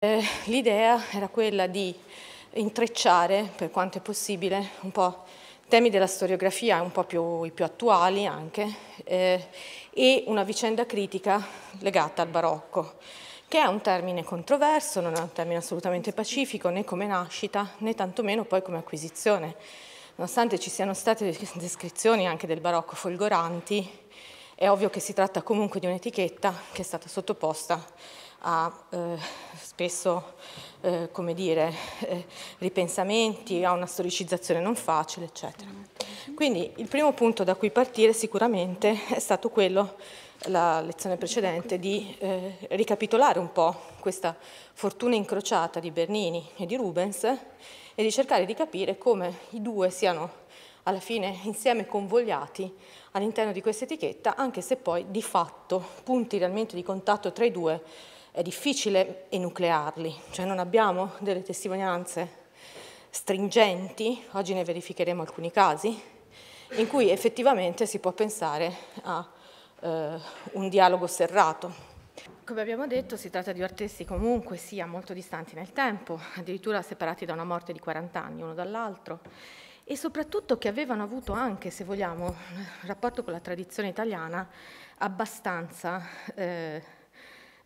Eh, l'idea era quella di intrecciare, per quanto è possibile, un po' temi della storiografia, un po' più, i più attuali anche, eh, e una vicenda critica legata al barocco, che è un termine controverso, non è un termine assolutamente pacifico, né come nascita, né tantomeno poi come acquisizione. Nonostante ci siano state descrizioni anche del barocco folgoranti, è ovvio che si tratta comunque di un'etichetta che è stata sottoposta a eh, spesso eh, come dire, eh, ripensamenti, a una storicizzazione non facile, eccetera. Quindi il primo punto da cui partire sicuramente è stato quello, la lezione precedente, di eh, ricapitolare un po' questa fortuna incrociata di Bernini e di Rubens e di cercare di capire come i due siano alla fine insieme convogliati all'interno di questa etichetta, anche se poi di fatto punti realmente di contatto tra i due è difficile enuclearli, cioè non abbiamo delle testimonianze stringenti, oggi ne verificheremo alcuni casi, in cui effettivamente si può pensare a eh, un dialogo serrato. Come abbiamo detto si tratta di artisti comunque sia molto distanti nel tempo, addirittura separati da una morte di 40 anni uno dall'altro e soprattutto che avevano avuto anche, se vogliamo, un rapporto con la tradizione italiana abbastanza... Eh,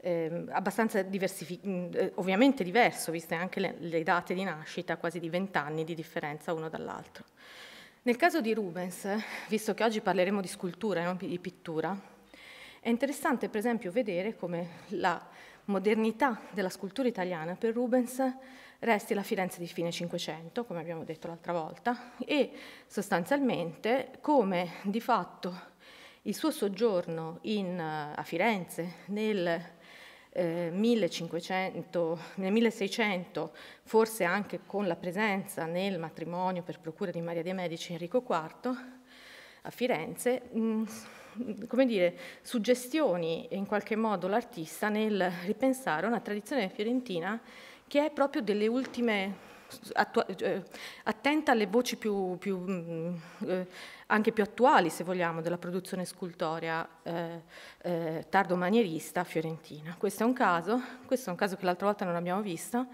Ehm, eh, abbastanza diversificato, ovviamente diverso, viste anche le, le date di nascita, quasi di vent'anni di differenza uno dall'altro. Nel caso di Rubens, visto che oggi parleremo di scultura e non di pittura, è interessante per esempio vedere come la modernità della scultura italiana per Rubens resti la Firenze di fine Cinquecento, come abbiamo detto l'altra volta, e sostanzialmente come di fatto il suo soggiorno in, eh, a Firenze nel eh, nel 1600, forse anche con la presenza nel matrimonio per procura di Maria dei Medici Enrico IV a Firenze, mm, come dire, suggestioni in qualche modo l'artista nel ripensare una tradizione fiorentina che è proprio delle ultime cioè, attenta alle voci più, più mm, eh, anche più attuali, se vogliamo, della produzione scultorea eh, eh, tardo-manierista fiorentina. Questo è un caso, questo è un caso che l'altra volta non abbiamo visto,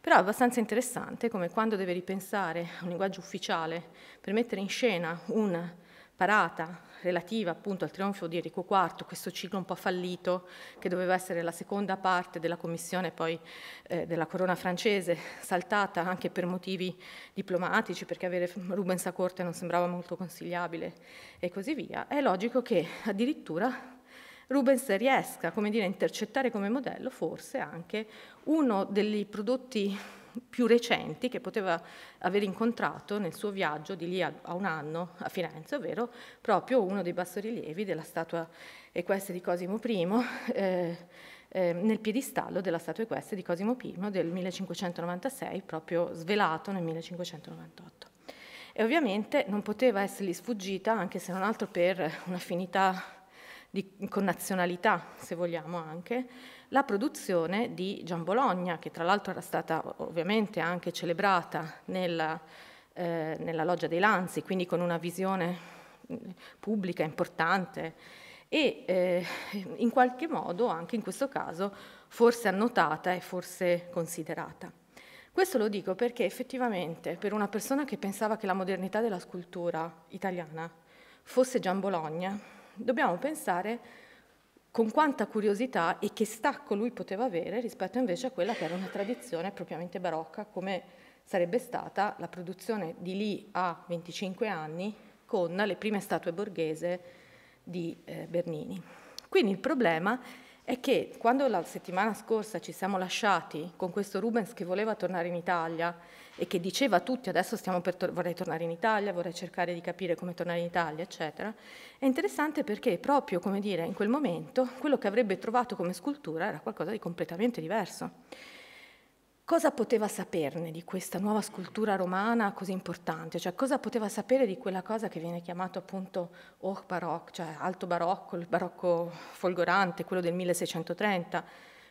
però è abbastanza interessante come quando deve ripensare un linguaggio ufficiale per mettere in scena una parata relativa appunto al trionfo di Enrico IV, questo ciclo un po' fallito che doveva essere la seconda parte della commissione poi eh, della corona francese, saltata anche per motivi diplomatici, perché avere Rubens a corte non sembrava molto consigliabile e così via, è logico che addirittura Rubens riesca, come dire, a intercettare come modello forse anche uno dei prodotti più recenti che poteva aver incontrato nel suo viaggio di lì a, a un anno a Firenze, ovvero proprio uno dei bassorilievi della statua equestre di Cosimo I, eh, eh, nel piedistallo della statua equestre di Cosimo I del 1596, proprio svelato nel 1598. E ovviamente non poteva essergli sfuggita, anche se non altro per un'affinità di, con nazionalità, se vogliamo anche, la produzione di Gian Bologna, che tra l'altro era stata ovviamente anche celebrata nella, eh, nella Loggia dei Lanzi, quindi con una visione pubblica importante e eh, in qualche modo anche in questo caso forse annotata e forse considerata. Questo lo dico perché effettivamente per una persona che pensava che la modernità della scultura italiana fosse Gian Bologna, dobbiamo pensare con quanta curiosità e che stacco lui poteva avere rispetto invece a quella che era una tradizione propriamente barocca, come sarebbe stata la produzione di lì a 25 anni con le prime statue borghese di eh, Bernini. Quindi il problema è che quando la settimana scorsa ci siamo lasciati con questo Rubens che voleva tornare in Italia e che diceva a tutti adesso per, vorrei tornare in Italia, vorrei cercare di capire come tornare in Italia, eccetera, è interessante perché proprio, come dire, in quel momento quello che avrebbe trovato come scultura era qualcosa di completamente diverso. Cosa poteva saperne di questa nuova scultura romana così importante? Cioè, cosa poteva sapere di quella cosa che viene chiamato appunto Hoch Baroque, cioè alto barocco, il barocco folgorante, quello del 1630?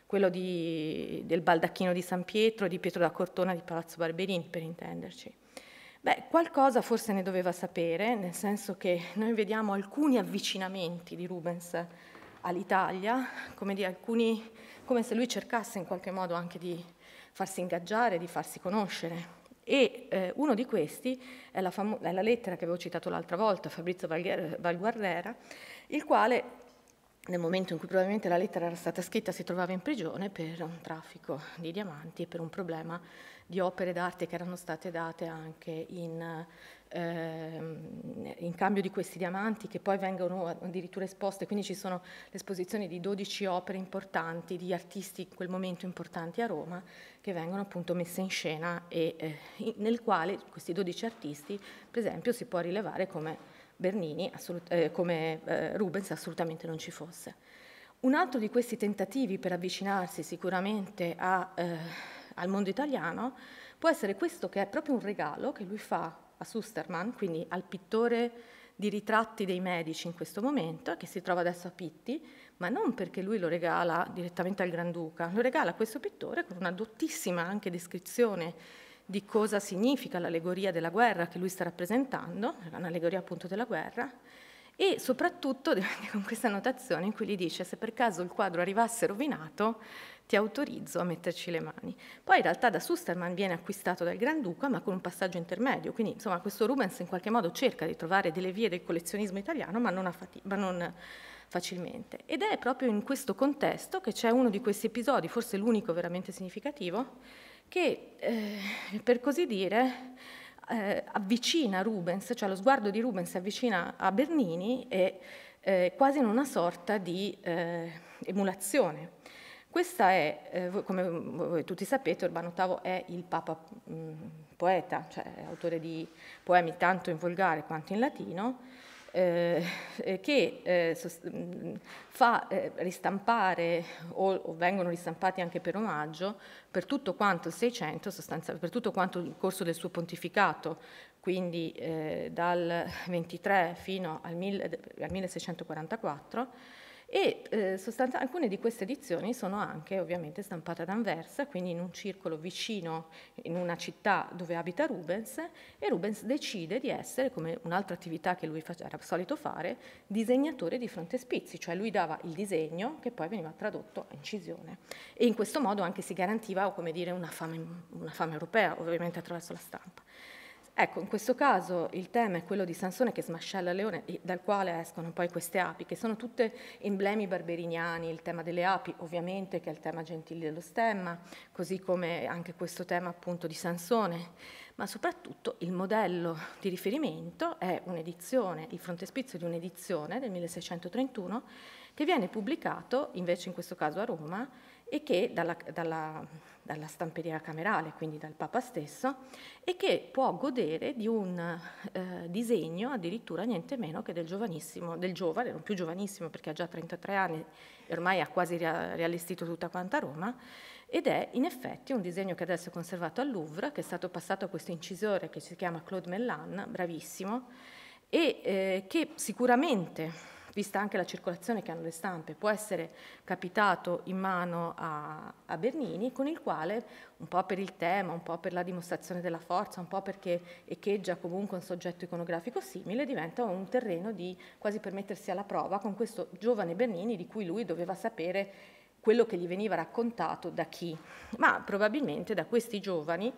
quello di, del baldacchino di San Pietro, di Pietro da Cortona, di Palazzo Barberin, per intenderci. Beh, qualcosa forse ne doveva sapere, nel senso che noi vediamo alcuni avvicinamenti di Rubens all'Italia, come, di alcuni, come se lui cercasse in qualche modo anche di farsi ingaggiare, di farsi conoscere. E eh, uno di questi è la, famo- è la, lettera che avevo citato l'altra volta, Fabrizio Valguerrera, il quale nel momento in cui probabilmente la lettera era stata scritta si trovava in prigione per un traffico di diamanti e per un problema di opere d'arte che erano state date anche in, ehm, in, cambio di questi diamanti che poi vengono addirittura esposte, quindi ci sono l'esposizione di 12 opere importanti di artisti in quel momento importanti a Roma che vengono appunto messe in scena e eh, nel quale questi 12 artisti per esempio si può rilevare come Bernini, eh, come eh, Rubens, assolutamente non ci fosse. Un altro di questi tentativi per avvicinarsi sicuramente a, eh, al mondo italiano può essere questo che è proprio un regalo che lui fa a Susterman, quindi al pittore di ritratti dei medici in questo momento, che si trova adesso a Pitti, ma non perché lui lo regala direttamente al Granduca, lo regala a questo pittore con una dottissima anche descrizione di cosa significa l'allegoria della guerra che lui sta rappresentando, un'allegoria appunto della guerra, e soprattutto con questa notazione in cui gli dice se per caso il quadro arrivasse rovinato ti autorizzo a metterci le mani. Poi in realtà da Susterman viene acquistato dal Granduca ma con un passaggio intermedio, quindi insomma questo Rubens in qualche modo cerca di trovare delle vie del collezionismo italiano ma non, ma non facilmente. Ed è proprio in questo contesto che c'è uno di questi episodi, forse l'unico veramente significativo, che, eh, per così dire, eh, avvicina Rubens, cioè lo sguardo di Rubens si avvicina a Bernini e eh, quasi in una sorta di eh, emulazione. Questa è, eh, come voi tutti sapete, Urbano VIII è il papa mh, mm, poeta, cioè autore di poemi tanto in volgare quanto in latino, eh, eh, che eh, fa eh, ristampare o, o, vengono ristampati anche per omaggio per tutto quanto il 600, per tutto quanto il corso del suo pontificato, quindi eh, dal 23 fino al, mille, al 1644 e eh, sostanza- alcune di queste edizioni sono anche ovviamente stampate ad Anversa, quindi in un circolo vicino, in una città dove abita Rubens, e Rubens decide di essere, come un'altra attività che lui face- era solito fare, disegnatore di frontespizi, cioè lui dava il disegno che poi veniva tradotto a incisione. E in questo modo anche si garantiva, come dire, una fama, una fama europea, ovviamente attraverso la stampa. Ecco, in questo caso il tema è quello di Sansone che smascella il leone, dal quale escono poi queste api, che sono tutte emblemi barberiniani, il tema delle api ovviamente, che è il tema gentile dello stemma, così come anche questo tema appunto di Sansone, ma soprattutto il modello di riferimento è un'edizione, il frontespizio di un'edizione del 1631, che viene pubblicato invece in questo caso a Roma e che dalla, dalla, dalla, stamperia camerale, quindi dal Papa stesso, e che può godere di un eh, disegno addirittura niente meno che del giovanissimo, del giovane, non più giovanissimo perché ha già 33 anni, e ormai ha quasi riallestito tutta quanta Roma, ed è in effetti un disegno che adesso è conservato al Louvre, che è stato passato a questo incisore che si chiama Claude Mellan, bravissimo, e eh, che sicuramente vista anche la circolazione che hanno le stampe, può essere capitato in mano a, a, Bernini, con il quale, un po' per il tema, un po' per la dimostrazione della forza, un po' perché echeggia comunque un soggetto iconografico simile, diventa un terreno di quasi per mettersi alla prova con questo giovane Bernini di cui lui doveva sapere quello che gli veniva raccontato da chi, ma probabilmente da questi giovani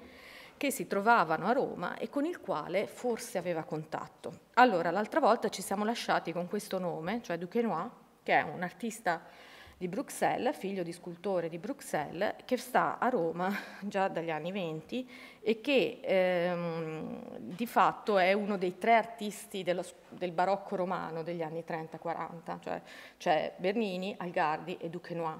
che si trovavano a Roma e con il quale forse aveva contatto. Allora, l'altra volta ci siamo lasciati con questo nome, cioè Duquesnoy, che è un artista di Bruxelles, figlio di scultore di Bruxelles, che sta a Roma già dagli anni 20 e che ehm, di fatto è uno dei tre artisti dello, del barocco romano degli anni 30-40, cioè, cioè Bernini, Algardi e Duquesnoy.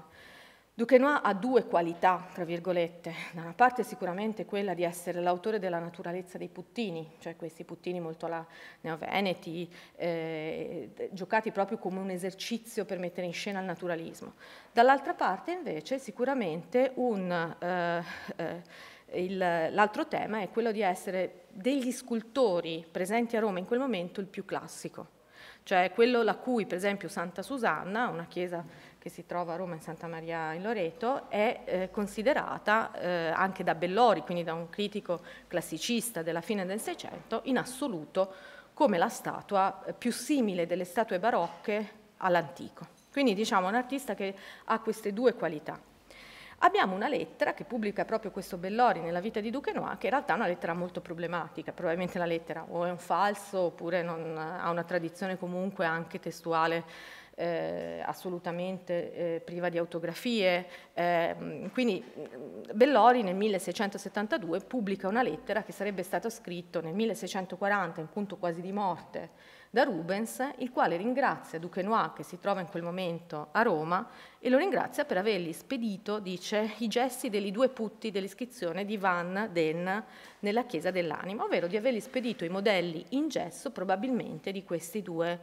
Duquesnoy ha due qualità, tra virgolette, da una parte sicuramente quella di essere l'autore della naturalezza dei puttini, cioè questi puttini molto alla neoveneti, eh, giocati proprio come un esercizio per mettere in scena il naturalismo. Dall'altra parte invece sicuramente eh, eh, l'altro tema è quello di essere degli scultori presenti a Roma in quel momento il più classico, cioè quello la cui per esempio Santa Susanna, una chiesa che si trova a Roma in Santa Maria in Loreto, è eh, considerata eh, anche da Bellori, quindi da un critico classicista della fine del Seicento, in assoluto come la statua eh, più simile delle statue barocche all'antico. Quindi diciamo un artista che ha queste due qualità. Abbiamo una lettera che pubblica proprio questo Bellori nella vita di Duquenois, che in realtà è una lettera molto problematica, probabilmente la lettera o è un falso oppure non, eh, ha una tradizione comunque anche testuale eh, assolutamente eh, priva di autografie. Eh, quindi mm, Bellori nel 1672 pubblica una lettera che sarebbe stata scritta nel 1640, in punto quasi di morte, da Rubens, il quale ringrazia Noir, che si trova in quel momento a Roma, e lo ringrazia per avergli spedito, dice, i gesti degli due putti dell'iscrizione di Van Den nella Chiesa dell'Anima, ovvero di avergli spedito i modelli in gesso probabilmente di questi due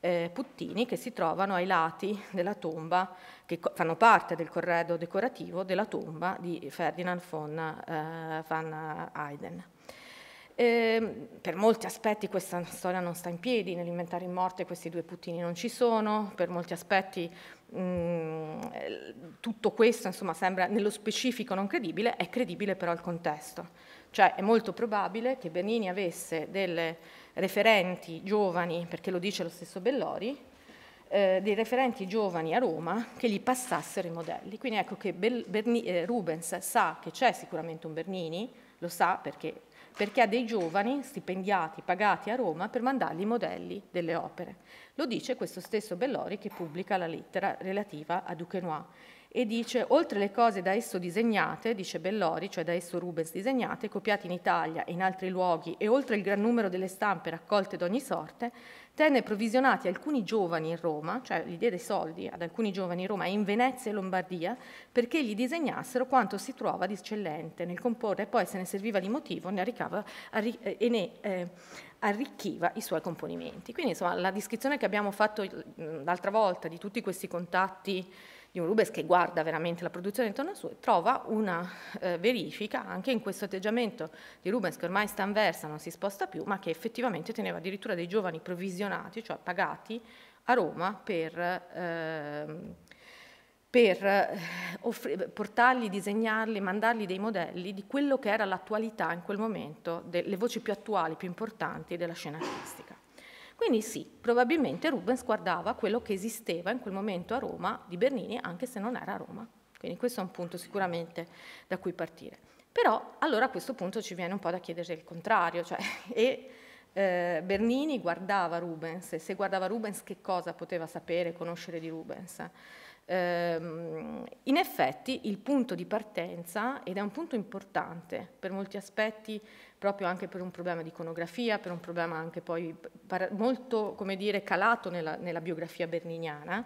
eh, puttini che si trovano ai lati della tomba, che fanno parte del corredo decorativo della tomba di Ferdinand von, eh, van Eyden. Eh, per molti aspetti questa storia non sta in piedi, nell'inventario in morte questi due puttini non ci sono, per molti aspetti mh, mm, tutto questo insomma, sembra nello specifico non credibile, è credibile però il contesto. Cioè è molto probabile che Bernini avesse delle referenti giovani, perché lo dice lo stesso Bellori, eh, dei referenti giovani a Roma che gli passassero i modelli. Quindi ecco che Bel, Berni, eh, Rubens sa che c'è sicuramente un Bernini, lo sa perché, perché ha dei giovani stipendiati, pagati a Roma per mandargli i modelli delle opere. Lo dice questo stesso Bellori che pubblica la lettera relativa a Duquenois e dice oltre le cose da esso disegnate, dice Bellori, cioè da esso Rubens disegnate, copiate in Italia e in altri luoghi e oltre il gran numero delle stampe raccolte d'ogni sorte, tenne provvisionati alcuni giovani in Roma, cioè gli diede soldi ad alcuni giovani in Roma e in Venezia e Lombardia perché gli disegnassero quanto si trovava di eccellente nel comporre e poi se ne serviva di motivo ne arricava, arri- eh, e ne... Eh, arricchiva i suoi componimenti. Quindi insomma la descrizione che abbiamo fatto l'altra volta di tutti questi contatti di un Rubens che guarda veramente la produzione intorno a sé, trova una eh, verifica anche in questo atteggiamento di Rubens che ormai sta in non si sposta più, ma che effettivamente teneva addirittura dei giovani provvisionati, cioè pagati, a Roma per... Ehm, eh, per portargli, disegnarli, mandargli dei modelli di quello che era l'attualità in quel momento, delle voci più attuali, più importanti della scena artistica. Quindi sì, probabilmente Rubens guardava quello che esisteva in quel momento a Roma di Bernini, anche se non era a Roma. Quindi questo è un punto sicuramente da cui partire. Però allora a questo punto ci viene un po' da chiedere il contrario, cioè e, eh, Bernini guardava Rubens e se guardava Rubens che cosa poteva sapere, conoscere di Rubens? Ehm, in effetti il punto di partenza, ed è un punto importante per molti aspetti, proprio anche per un problema di iconografia, per un problema anche poi molto dire, calato nella, nella, biografia berniniana,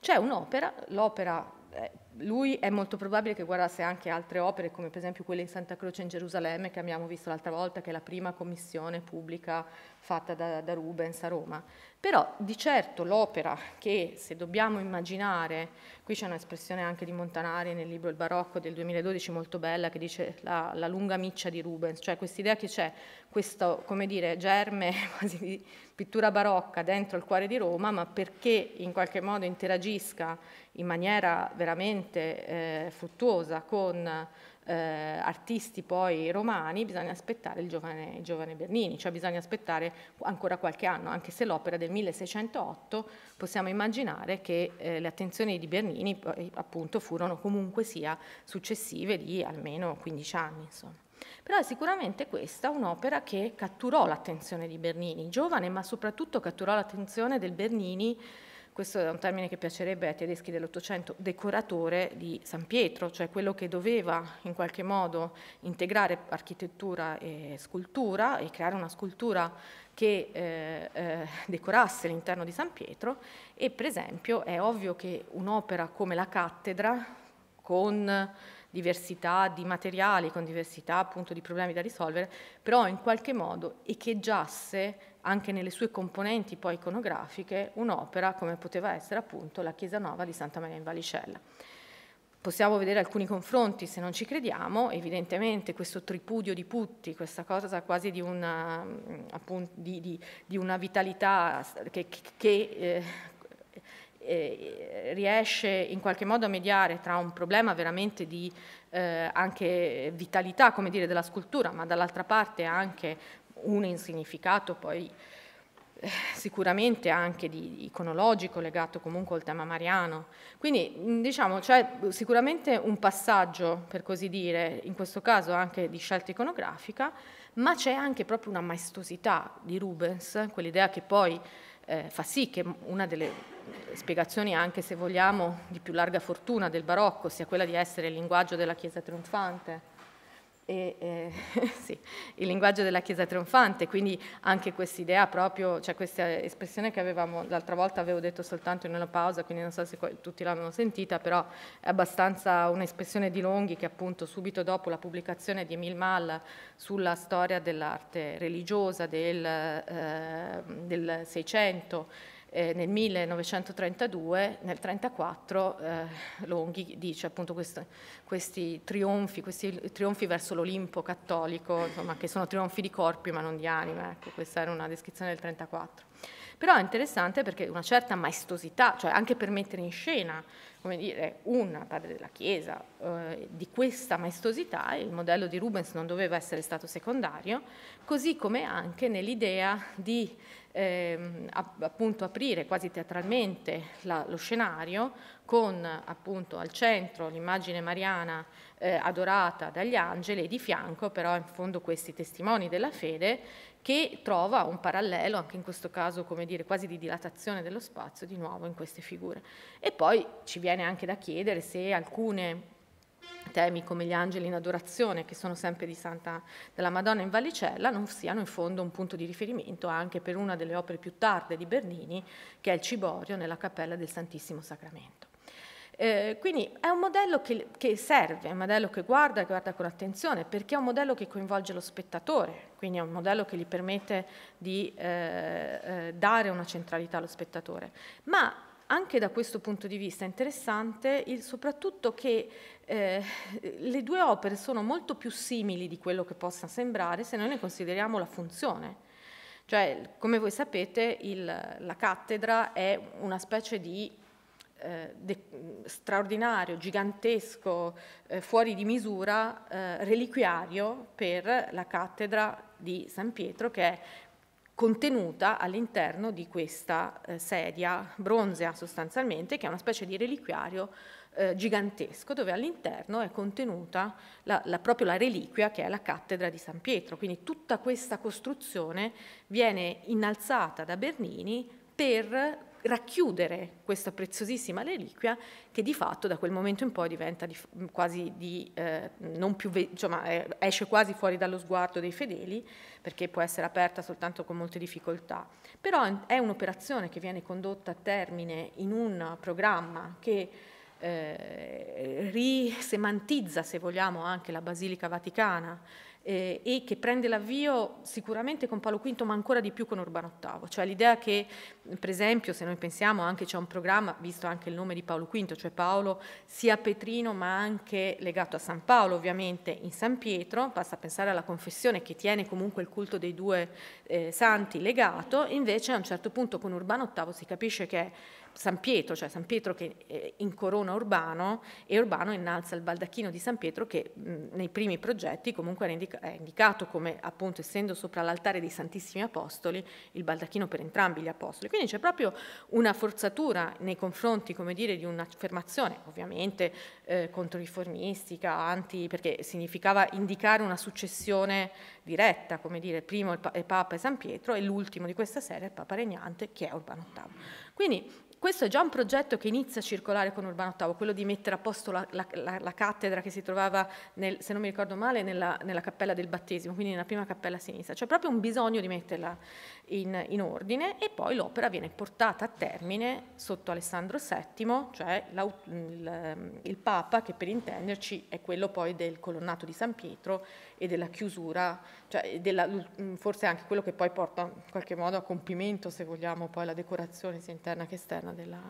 c'è un'opera, l'opera, eh, lui è molto probabile che guardasse anche altre opere come per esempio quella in Santa Croce in Gerusalemme che abbiamo visto l'altra volta, che è la prima commissione pubblica fatta da, da Rubens a Roma. Però di certo l'opera che, se dobbiamo immaginare, qui c'è un'espressione anche di Montanari nel libro Il barocco del 2012 molto bella che dice la, la lunga miccia di Rubens, cioè quest'idea che c'è questo, come dire, germe quasi di pittura barocca dentro il cuore di Roma, ma perché in qualche modo interagisca in maniera veramente eh, fruttuosa con eh, artisti poi romani, bisogna aspettare il giovane, il giovane, Bernini, cioè bisogna aspettare ancora qualche anno, anche se l'opera del 1608 possiamo immaginare che eh, le attenzioni di Bernini appunto furono comunque sia successive di almeno 15 anni. Insomma. Però è sicuramente questa un'opera che catturò l'attenzione di Bernini, giovane, ma soprattutto catturò l'attenzione del Bernini questo è un termine che piacerebbe ai tedeschi dell'Ottocento, decoratore di San Pietro, cioè quello che doveva in qualche modo integrare architettura e scultura e creare una scultura che eh, eh, decorasse l'interno di San Pietro e per esempio è ovvio che un'opera come la cattedra con diversità di materiali, con diversità appunto di problemi da risolvere, però in qualche modo echeggiasse anche nelle sue componenti poi iconografiche, un'opera come poteva essere appunto la Chiesa Nuova di Santa Maria in Valicella. Possiamo vedere alcuni confronti se non ci crediamo, evidentemente questo tripudio di Putti, questa cosa quasi di una, mm, appunto, di, di, di una vitalità che, che eh, eh, riesce in qualche modo a mediare tra un problema veramente di eh, anche vitalità, come dire, della scultura, ma dall'altra parte anche una in significato, poi eh, sicuramente anche di iconologico legato comunque al tema mariano. Quindi mm, diciamo c'è sicuramente un passaggio, per così dire, in questo caso anche di scelta iconografica, ma c'è anche proprio una maestosità di Rubens, quell'idea che poi eh, fa sì che una delle spiegazioni anche se vogliamo di più larga fortuna del barocco sia quella di essere il linguaggio della Chiesa trionfante e, eh, sì, il linguaggio della Chiesa trionfante, quindi anche questa idea proprio, cioè questa espressione che avevamo l'altra volta, avevo detto soltanto in una pausa, quindi non so se tutti l'hanno sentita, però è abbastanza un'espressione di Longhi che appunto subito dopo la pubblicazione di Emil Mal sulla storia dell'arte religiosa del, eh, del Seicento, eh, nel 1932, nel 1934, eh, Longhi dice appunto quest, questi, trionfi, questi trionfi verso l'Olimpo cattolico, insomma, che sono trionfi di corpi ma non di anime, ecco, questa era una descrizione del 1934. Però è interessante perché una certa maestosità, cioè anche per mettere in scena come dire, un padre della Chiesa eh, di questa maestosità, il modello di Rubens non doveva essere stato secondario, così come anche nell'idea di ehm, appunto aprire quasi teatralmente la, lo scenario con appunto al centro l'immagine mariana eh, adorata dagli angeli e di fianco però in fondo questi testimoni della fede che trova un parallelo, anche in questo caso, come dire, quasi di dilatazione dello spazio, di nuovo in queste figure. E poi ci viene anche da chiedere se alcune temi come gli angeli in adorazione, che sono sempre di Santa della Madonna in Vallicella, non siano in fondo un punto di riferimento anche per una delle opere più tarde di Bernini, che è il Ciborio nella Cappella del Santissimo Sacramento. Eh, quindi è un modello che, che, serve, è un modello che guarda, che guarda con attenzione, perché è un modello che coinvolge lo spettatore, quindi è un modello che gli permette di eh, eh, dare una centralità allo spettatore. Ma anche da questo punto di vista è interessante il, soprattutto che eh, le due opere sono molto più simili di quello che possa sembrare se noi ne consideriamo la funzione. Cioè, come voi sapete, il, la cattedra è una specie di eh, straordinario, gigantesco, eh, fuori di misura, eh, reliquiario per la cattedra di San Pietro che è contenuta all'interno di questa sedia bronzea sostanzialmente, che è una specie di reliquiario gigantesco dove all'interno è contenuta la, la, proprio la reliquia che è la cattedra di San Pietro. Quindi tutta questa costruzione viene innalzata da Bernini per racchiudere questa preziosissima reliquia che di fatto da quel momento in poi diventa di, quasi di, eh, non più, insomma, eh, esce quasi fuori dallo sguardo dei fedeli perché può essere aperta soltanto con molte difficoltà. Però è un'operazione che viene condotta a termine in un programma che eh, risemantizza, se vogliamo, anche la Basilica Vaticana eh, e che prende l'avvio sicuramente con Paolo V ma ancora di più con Urbano VIII, cioè l'idea che per esempio se noi pensiamo anche c'è un programma, visto anche il nome di Paolo V, cioè Paolo sia Petrino ma anche legato a San Paolo ovviamente in San Pietro, basta pensare alla confessione che tiene comunque il culto dei due eh, santi legato, invece a un certo punto con Urbano VIII si capisce che San Pietro, cioè San Pietro che eh, incorona Urbano e Urbano innalza il baldacchino di San Pietro che nei primi progetti comunque è indicato come appunto essendo sopra l'altare dei Santissimi Apostoli il baldacchino per entrambi gli Apostoli. Quindi c'è proprio una forzatura nei confronti come dire di un'affermazione ovviamente eh, controriformistica, anti, perché significava indicare una successione diretta, come dire primo il, pa- il Papa e San Pietro e l'ultimo di questa serie il Papa regnante che è Urbano VIII. Quindi questo è già un progetto che inizia a circolare con Urbano VIII, quello di mettere a posto la, la, la, la cattedra che si trovava, nel, se non mi ricordo male, nella, nella, cappella del battesimo, quindi nella prima cappella a sinistra. C'è proprio un bisogno di metterla in, in, ordine e poi l'opera viene portata a termine sotto Alessandro VII, cioè il, il, Papa che per intenderci è quello poi del colonnato di San Pietro e della chiusura, cioè della, mm, forse anche quello che poi porta in qualche modo a compimento, se vogliamo, poi la decorazione sia interna che esterna della,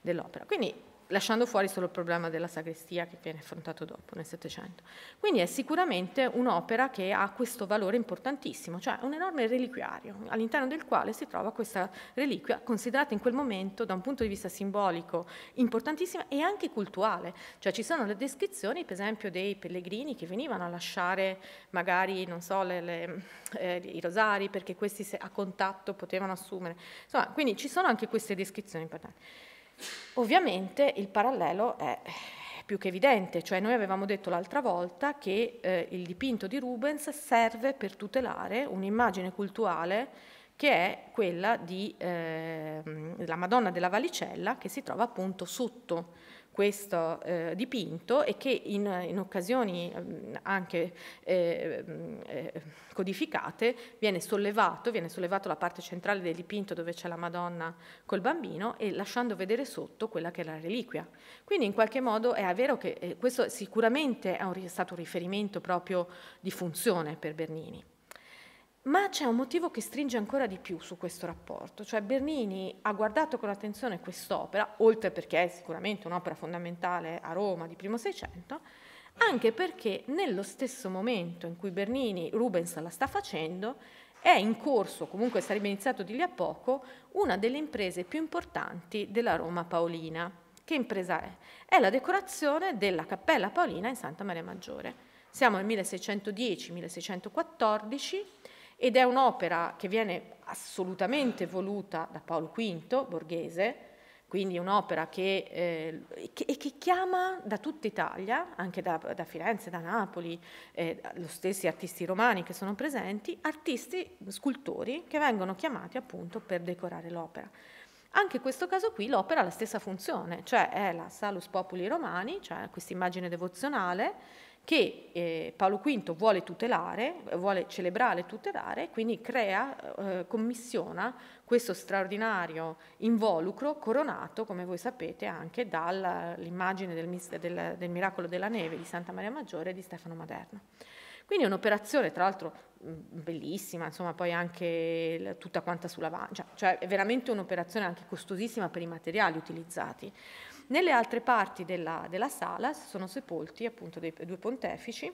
dell'opera. Quindi lasciando fuori solo il problema della sagrestia che viene affrontato dopo nel Settecento. Quindi è sicuramente un'opera che ha questo valore importantissimo, cioè un enorme reliquiario all'interno del quale si trova questa reliquia considerata in quel momento da un punto di vista simbolico importantissima e anche cultuale, cioè ci sono le descrizioni per esempio dei pellegrini che venivano a lasciare magari so, le, le, eh, i rosari perché questi a contatto potevano assumere, insomma quindi ci sono anche queste descrizioni importanti. Ovviamente il parallelo è più che evidente, cioè noi avevamo detto l'altra volta che eh, il dipinto di Rubens serve per tutelare un'immagine culturale che è quella della ehm, eh, Madonna della Valicella che si trova appunto sotto questo eh, dipinto e che in, in occasioni ehm, anche eh, ehm, eh, codificate viene sollevato, viene sollevato la parte centrale del dipinto dove c'è la Madonna col bambino e lasciando vedere sotto quella che è la reliquia. Quindi in qualche modo è vero che eh, questo sicuramente è, un, è stato un riferimento proprio di funzione per Bernini. Ma c'è un motivo che stringe ancora di più su questo rapporto, cioè Bernini ha guardato con attenzione quest'opera, oltre perché è sicuramente un'opera fondamentale a Roma di primo Seicento, anche perché nello stesso momento in cui Bernini Rubens la sta facendo, è in corso, comunque sarebbe iniziato di lì a poco, una delle imprese più importanti della Roma paolina. Che impresa è? È la decorazione della Cappella Paolina in Santa Maria Maggiore. Siamo nel 1610-1614 ed è un'opera che viene assolutamente voluta da Paolo V, borghese, quindi un'opera che, eh, che, che, chiama da tutta Italia, anche da, da Firenze, da Napoli, eh, lo stessi artisti romani che sono presenti, artisti, scultori che vengono chiamati appunto per decorare l'opera. Anche in questo caso qui l'opera ha la stessa funzione, cioè è la Salus Populi Romani, cioè questa immagine devozionale, che eh, Paolo V vuole tutelare, vuole celebrare e tutelare, quindi crea, eh, commissiona questo straordinario involucro coronato, come voi sapete, anche dall'immagine del, del, del miracolo della neve di Santa Maria Maggiore e di Stefano Maderno. Quindi è un'operazione, tra l'altro, mm, bellissima, insomma, poi anche tutta quanta sulla vancia, cioè è veramente un'operazione anche costosissima per i materiali utilizzati. Nelle altre parti della, della sala sono sepolti appunto dei due pontefici,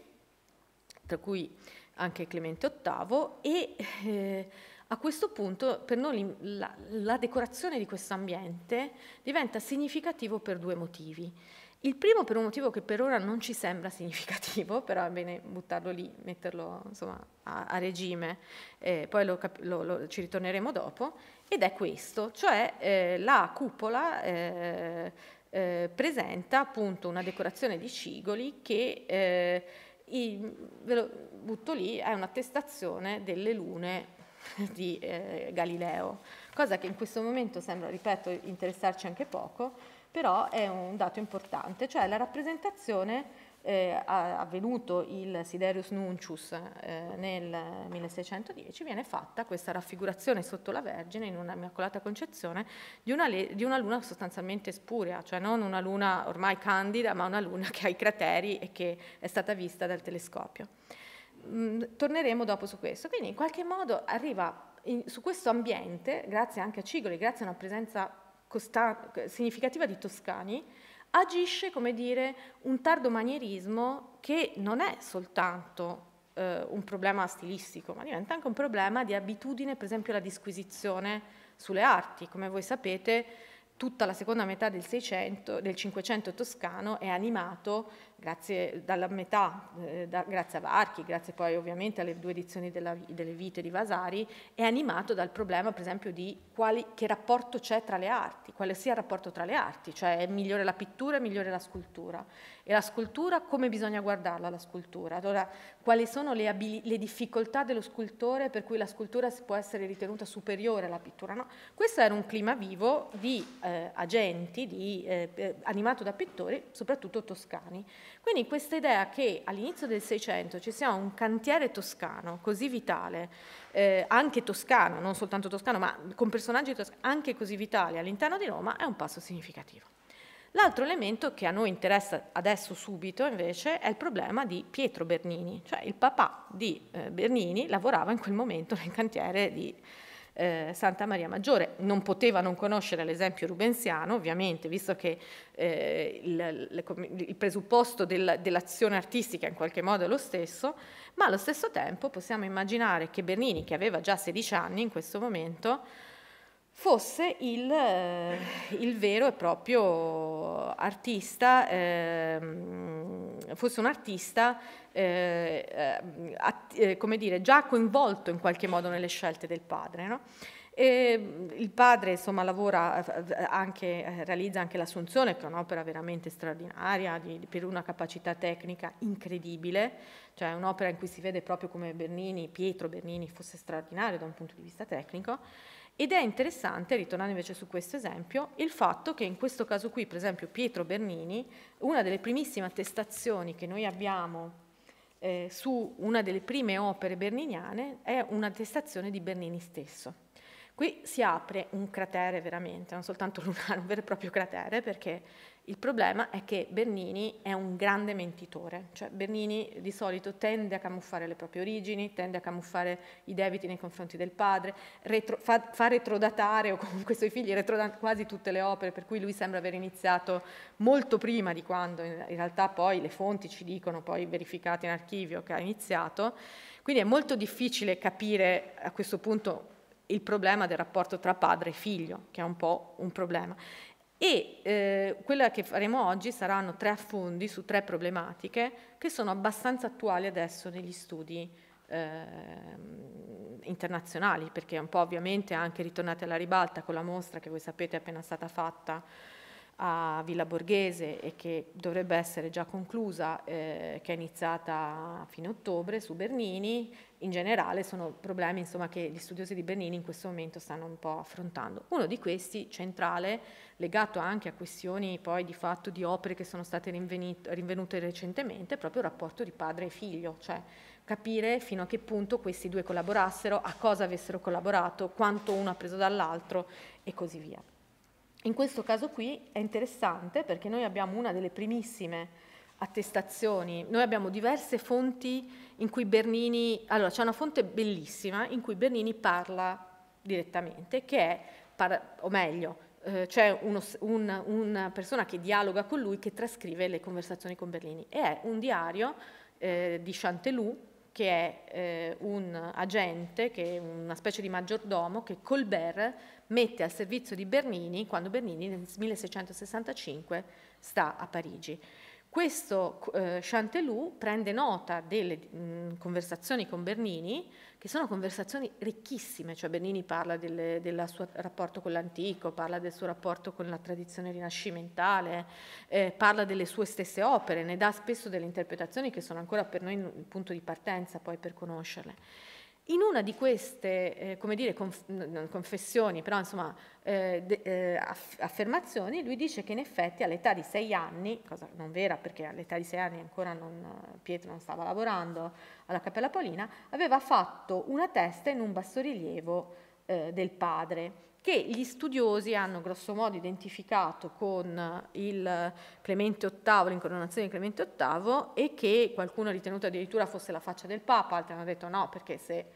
tra cui anche Clemente VIII, e eh, a questo punto per noi la, la decorazione di questo ambiente diventa significativo per due motivi. Il primo per un motivo che per ora non ci sembra significativo, però è bene buttarlo lì, metterlo insomma, a, a, regime, eh, poi lo, lo, lo, ci ritorneremo dopo, ed è questo, cioè eh, la cupola eh, eh, presenta appunto una decorazione di cigoli che eh, i, ve lo butto lì, è un'attestazione delle lune di eh, Galileo, cosa che in questo momento sembra, ripeto, interessarci anche poco, però è un dato importante, cioè la rappresentazione eh, avvenuto il Siderius Nuncius eh, nel 1610, viene fatta questa raffigurazione sotto la Vergine in una immacolata concezione di una, di una luna sostanzialmente spuria, cioè non una luna ormai candida, ma una luna che ha i crateri e che è stata vista dal telescopio. Mm, torneremo dopo su questo. Quindi in qualche modo arriva in, su questo ambiente, grazie anche a Cigoli, grazie a una presenza costa- significativa di toscani, agisce, come dire, un tardo manierismo che non è soltanto eh, un problema stilistico, ma diventa anche un problema di abitudine, per esempio la disquisizione sulle arti. Come voi sapete, tutta la seconda metà del, 600, del 500 toscano è animato grazie dalla metà, eh, da, grazie a Varchi, grazie poi ovviamente alle due edizioni della, delle vite di Vasari, è animato dal problema per esempio di quali, che rapporto c'è tra le arti, quale sia il rapporto tra le arti, cioè è migliore la pittura, è migliore la scultura. E la scultura, come bisogna guardarla la scultura? Allora, quali sono le, le difficoltà dello scultore per cui la scultura può essere ritenuta superiore alla pittura? No? Questo era un clima vivo di eh, agenti, di, eh, eh animato da pittori, soprattutto toscani. Quindi questa idea che all'inizio del Seicento ci sia un cantiere toscano così vitale, eh, anche toscano, non soltanto toscano, ma con personaggi anche così vitali all'interno di Roma, è un passo significativo. L'altro elemento che a noi interessa adesso subito invece è il problema di Pietro Bernini, cioè il papà di eh, Bernini lavorava in quel momento nel cantiere di eh, Santa Maria Maggiore. Non poteva non conoscere l'esempio rubensiano, ovviamente, visto che eh, il, il, il, presupposto del, dell'azione artistica in qualche modo è lo stesso, ma allo stesso tempo possiamo immaginare che Bernini, che aveva già 16 anni in questo momento, fosse il, eh, il, vero e proprio artista, eh, fosse un artista eh, eh att, eh, come dire, già coinvolto in qualche modo nelle scelte del padre. No? E il padre insomma, lavora anche, realizza anche l'Assunzione, che è un'opera veramente straordinaria, di, per una capacità tecnica incredibile, cioè un'opera in cui si vede proprio come Bernini, Pietro Bernini fosse straordinario da un punto di vista tecnico. Ed è interessante, ritornando invece su questo esempio, il fatto che in questo caso qui, per esempio Pietro Bernini, una delle primissime attestazioni che noi abbiamo eh, su una delle prime opere berniniane è un'attestazione di Bernini stesso. Qui si apre un cratere veramente, non soltanto lunare, un vero e proprio cratere, perché il problema è che Bernini è un grande mentitore, cioè Bernini di solito tende a camuffare le proprie origini, tende a camuffare i debiti nei confronti del padre, retro, fa, fa, retrodatare o comunque i suoi figli retrodatano quasi tutte le opere, per cui lui sembra aver iniziato molto prima di quando in realtà poi le fonti ci dicono, poi verificate in archivio che ha iniziato. Quindi è molto difficile capire a questo punto il problema del rapporto tra padre e figlio, che è un po' un problema. E eh, quella che faremo oggi saranno tre affondi su tre problematiche che sono abbastanza attuali adesso negli studi eh, internazionali, perché un po' ovviamente anche ritornate alla ribalta con la mostra che voi sapete è appena stata fatta a Villa Borghese e che dovrebbe essere già conclusa, eh, che è iniziata a fine ottobre su Bernini, in generale sono problemi insomma, che gli studiosi di Bernini in questo momento stanno un po' affrontando. Uno di questi, centrale, legato anche a questioni poi di fatto di opere che sono state rinvenute recentemente, è proprio il rapporto di padre e figlio, cioè capire fino a che punto questi due collaborassero, a cosa avessero collaborato, quanto uno ha preso dall'altro e così via. In questo caso qui è interessante perché noi abbiamo una delle primissime attestazioni. Noi abbiamo diverse fonti in cui Bernini, allora c'è una fonte bellissima in cui Bernini parla direttamente, che è, o meglio, eh, c'è uno, un, una persona che dialoga con lui che trascrive le conversazioni con Bernini e è un diario eh, di Chanteloup che è eh, un agente, che è una specie di maggiordomo che Colbert mette al servizio di Bernini quando Bernini nel 1665 sta a Parigi. Questo eh, Chanteloup prende nota delle mh, mm, conversazioni con Bernini, che sono conversazioni ricchissime, cioè Bernini parla del, suo rapporto con l'antico, parla del suo rapporto con la tradizione rinascimentale, eh, parla delle sue stesse opere, ne dà spesso delle interpretazioni che sono ancora per noi il punto di partenza poi per conoscerle. In una di queste, eh, dire, conf non confessioni, però insomma eh, eh, aff affermazioni, lui dice che in effetti all'età di sei anni, cosa non vera perché all'età di sei anni ancora non, Pietro non stava lavorando alla Cappella Paulina, aveva fatto una testa in un bassorilievo eh, del padre che gli studiosi hanno grossomodo identificato con il Clemente VIII, l'incoronazione di Clemente VIII, e che qualcuno ha ritenuto addirittura fosse la faccia del Papa, altri hanno detto no, perché se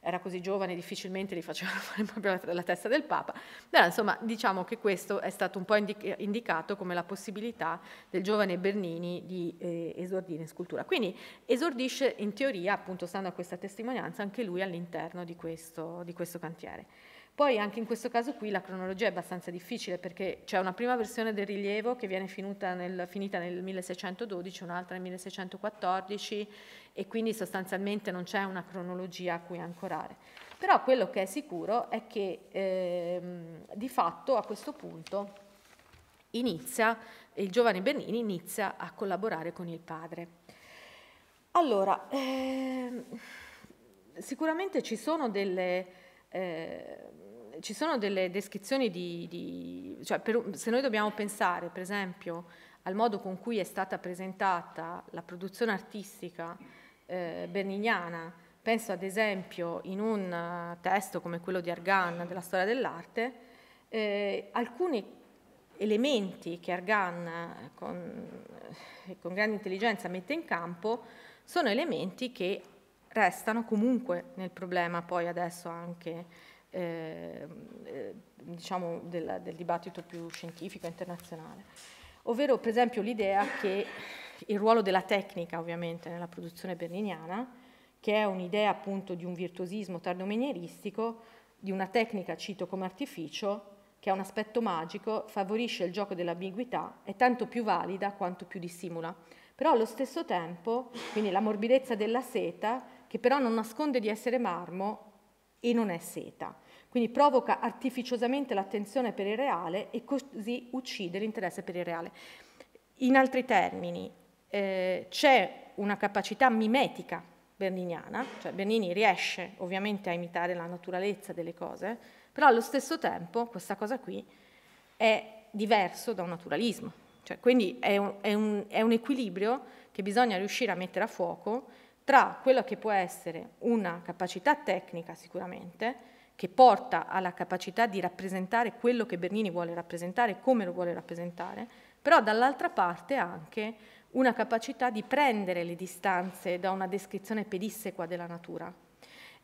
era così giovane, difficilmente gli facevano fare proprio la testa del Papa. Però insomma diciamo che questo è stato un po' indicato come la possibilità del giovane Bernini di eh, esordire in scultura. Quindi esordisce in teoria, appunto stando a questa testimonianza, anche lui all'interno di questo, di questo cantiere. Poi anche in questo caso qui la cronologia è abbastanza difficile perché c'è una prima versione del rilievo che viene finita nel, finita nel 1612, un'altra nel 1614 e quindi sostanzialmente non c'è una cronologia a cui ancorare. Però quello che è sicuro è che ehm, di fatto a questo punto inizia, il giovane Bernini inizia a collaborare con il padre. Allora, ehm, sicuramente ci sono delle, eh, ci sono delle descrizioni di... di cioè per, se noi dobbiamo pensare, per esempio, al modo con cui è stata presentata la produzione artistica eh, bernignana, penso ad esempio in un eh, testo come quello di Argan della storia dell'arte, eh, alcuni elementi che Argan eh, con, eh, con grande intelligenza mette in campo sono elementi che restano comunque nel problema poi adesso anche Ehm, eh, diciamo del, del dibattito più scientifico internazionale, ovvero per esempio l'idea che il ruolo della tecnica ovviamente nella produzione berliniana, che è un'idea appunto di un virtuosismo tardomenieristico, di una tecnica, cito come artificio, che ha un aspetto magico, favorisce il gioco dell'ambiguità, è tanto più valida quanto più dissimula. Però allo stesso tempo, quindi la morbidezza della seta, che però non nasconde di essere marmo, e non è seta. Quindi provoca artificiosamente l'attenzione per il reale e così uccide l'interesse per il reale. In altri termini, eh, c'è una capacità mimetica berniniana, cioè Bernini riesce ovviamente a imitare la naturalezza delle cose, però allo stesso tempo questa cosa qui è diverso da un naturalismo. Cioè, quindi è un, è, un, è un equilibrio che bisogna riuscire a mettere a fuoco tra quella che può essere una capacità tecnica sicuramente, che porta alla capacità di rappresentare quello che Bernini vuole rappresentare, come lo vuole rappresentare, però dall'altra parte anche una capacità di prendere le distanze da una descrizione pedissequa della natura.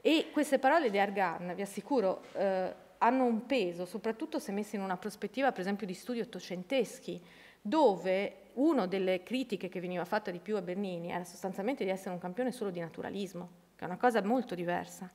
E queste parole di Argan, vi assicuro, eh, hanno un peso, soprattutto se messe in una prospettiva, per esempio, di studi ottocenteschi, dove una delle critiche che veniva fatta di più a Bernini era sostanzialmente di essere un campione solo di naturalismo, che è una cosa molto diversa.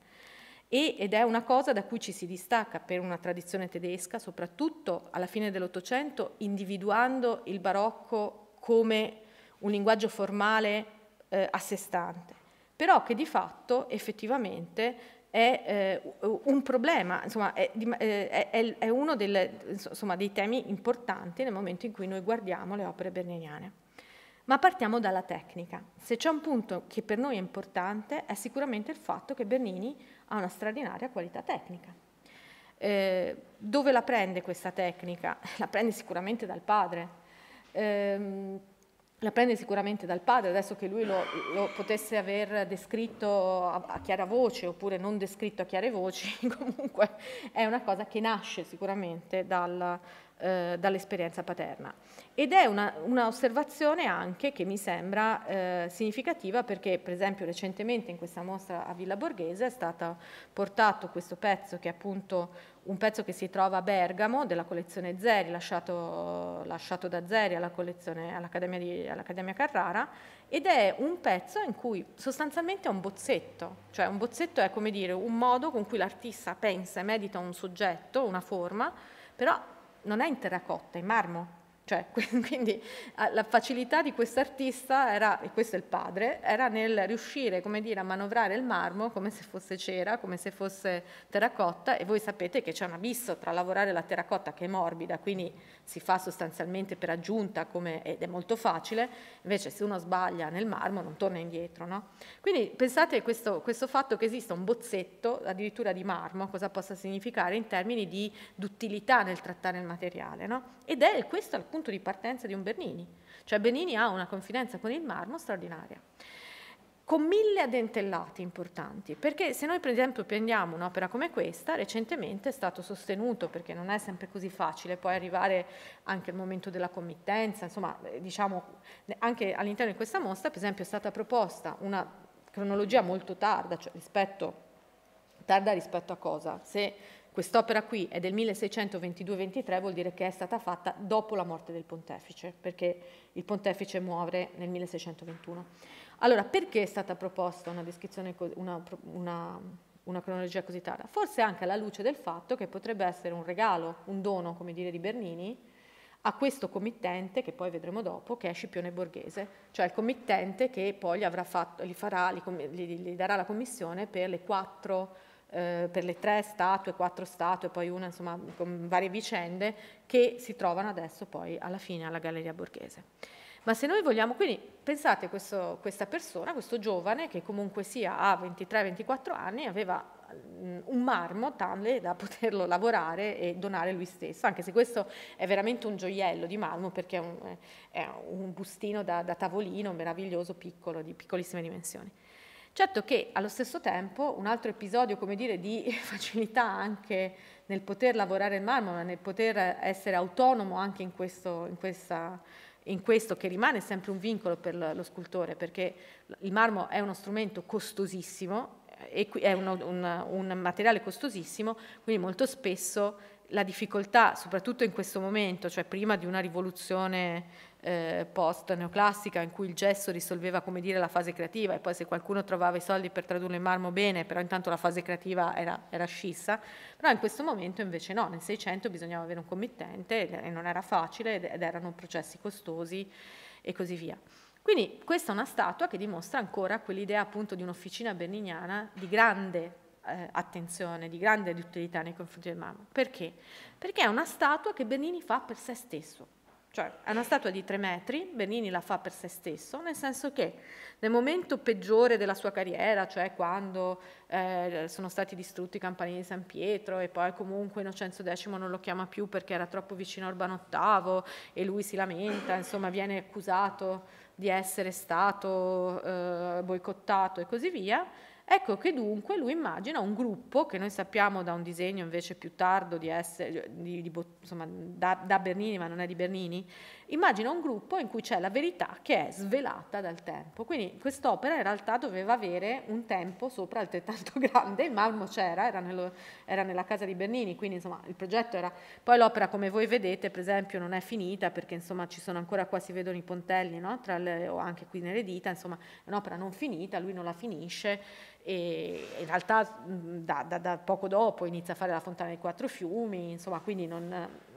E, ed è una cosa da cui ci si distacca per una tradizione tedesca, soprattutto alla fine dell'Ottocento, individuando il barocco come un linguaggio formale eh, a sé stante, però che di fatto effettivamente è eh, un problema, insomma, è, eh, è, è uno delle, insomma, dei temi importanti nel momento in cui noi guardiamo le opere berniniane. Ma partiamo dalla tecnica. Se c'è un punto che per noi è importante è sicuramente il fatto che Bernini ha una straordinaria qualità tecnica. Eh, dove la prende questa tecnica? La prende sicuramente dal padre. Eh, la prende sicuramente dal padre, adesso che lui lo, lo potesse aver descritto a, a, chiara voce oppure non descritto a chiare voci, comunque è una cosa che nasce sicuramente dal, eh, dall'esperienza paterna. Ed è un'osservazione anche che mi sembra eh, significativa perché per esempio recentemente in questa mostra a Villa Borghese è stato portato questo pezzo che appunto un pezzo che si trova a Bergamo della collezione Zeri, lasciato, lasciato da Zeri all'Accademia, all Carrara, ed è un pezzo in cui sostanzialmente è un bozzetto, cioè un bozzetto è come dire un modo con cui l'artista pensa e medita un soggetto, una forma, però non è in terracotta, è in marmo, cioè, quindi ah, la facilità di quest'artista era, e questo è il padre, era nel riuscire dire, a manovrare il marmo come se fosse cera, come se fosse terracotta e voi sapete che c'è un abisso tra lavorare la terracotta che è morbida, quindi si fa sostanzialmente per aggiunta come, ed è molto facile, invece se uno sbaglia nel marmo non torna indietro. No? Quindi pensate a questo, questo fatto che esista un bozzetto addirittura di marmo, cosa possa significare in termini di duttilità nel trattare il materiale. No? Ed è questo alcun punto di partenza di un Bernini. Cioè Bernini ha una confidenza con il marmo straordinaria con mille addentellati importanti, perché se noi per esempio prendiamo un'opera come questa, recentemente è stato sostenuto, perché non è sempre così facile poi arrivare anche al momento della committenza, insomma eh, diciamo eh, anche all'interno di questa mostra per esempio è stata proposta una cronologia molto tarda, cioè rispetto, tarda rispetto a cosa? Se Quest'opera qui è del 1622-23, vuol dire che è stata fatta dopo la morte del pontefice, perché il pontefice muore nel 1621. Allora, perché è stata proposta una descrizione, una, una, una cronologia così tarda? Forse anche alla luce del fatto che potrebbe essere un regalo, un dono, come dire, di Bernini, a questo committente, che poi vedremo dopo, che è Scipione Borghese, cioè il committente che poi gli, fatto, gli, farà, gli, gli darà la commissione per le quattro eh, per le tre statue, quattro statue, poi una, insomma, con varie vicende che si trovano adesso poi alla fine alla Galleria Borghese. Ma se noi vogliamo, quindi pensate questo, questa persona, questo giovane che comunque sia a 23-24 anni, aveva mm, un marmo tale da poterlo lavorare e donare lui stesso, anche se questo è veramente un gioiello di marmo perché è un, è un bustino da, da tavolino meraviglioso, piccolo, di piccolissime dimensioni. Certo che allo stesso tempo un altro episodio come dire, di facilità anche nel poter lavorare il marmo, nel poter essere autonomo anche in questo, in questa, in questo che rimane sempre un vincolo per lo scultore, perché il marmo è uno strumento costosissimo, eh, è un, un, un materiale costosissimo, quindi molto spesso la difficoltà, soprattutto in questo momento, cioè prima di una rivoluzione eh, post neoclassica in cui il gesso risolveva come dire la fase creativa e poi se qualcuno trovava i soldi per tradurlo in marmo bene, però intanto la fase creativa era, era scissa, però in questo momento invece no, nel Seicento bisognava avere un committente e non era facile ed, ed erano processi costosi e così via. Quindi questa è una statua che dimostra ancora quell'idea appunto di un'officina bernignana di grande eh, attenzione, di grande utilità nei confronti del marmo. Perché? Perché è una statua che Bernini fa per se stesso. Cioè, è una statua di tre metri, Bernini la fa per se stesso, nel senso che nel momento peggiore della sua carriera, cioè quando eh, sono stati distrutti i campanili di San Pietro e poi comunque Innocenzo X non lo chiama più perché era troppo vicino a Urbano VIII e lui si lamenta, insomma viene accusato di essere stato eh, boicottato e così via, Ecco che dunque lui immagina un gruppo che noi sappiamo da un disegno invece più tardo di essere, di, di, insomma, da, da Bernini, ma non è di Bernini, immagina un gruppo in cui c'è la verità che è svelata dal tempo. Quindi quest'opera in realtà doveva avere un tempo sopra altrettanto grande, il marmo c'era, era, nello, era nella casa di Bernini, quindi insomma il progetto era... Poi l'opera come voi vedete per esempio non è finita perché insomma ci sono ancora qua si vedono i pontelli no? le, o anche qui nelle dita, insomma è un'opera non finita, lui non la finisce e in realtà da, da, da poco dopo inizia a fare la fontana dei quattro fiumi, insomma quindi non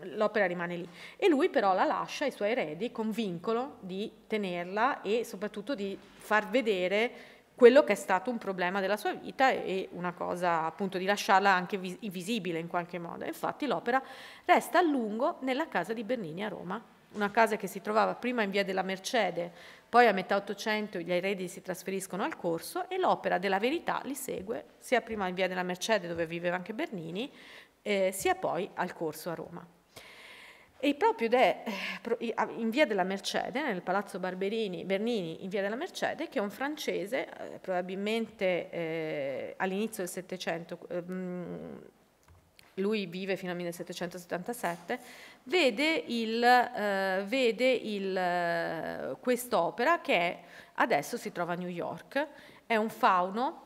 l'opera rimane lì. E lui però la lascia ai suoi eredi con vincolo di tenerla e soprattutto di far vedere quello che è stato un problema della sua vita e una cosa appunto di lasciarla anche vis- visibile in qualche modo. Infatti l'opera resta a lungo nella casa di Bernini a Roma, una casa che si trovava prima in via della Mercede, poi a metà Ottocento gli eredi si trasferiscono al corso e l'opera della verità li segue, sia prima in via della Mercede dove viveva anche Bernini, eh, sia poi al corso a Roma. E proprio de, eh, in via della Mercede, nel palazzo Barberini, Bernini in via della Mercede, che è un francese, eh, probabilmente eh, all'inizio del Settecento, ehm, lui vive fino al 1777, vede, il, eh, vede il, eh, quest'opera che è, adesso si trova a New York, è un fauno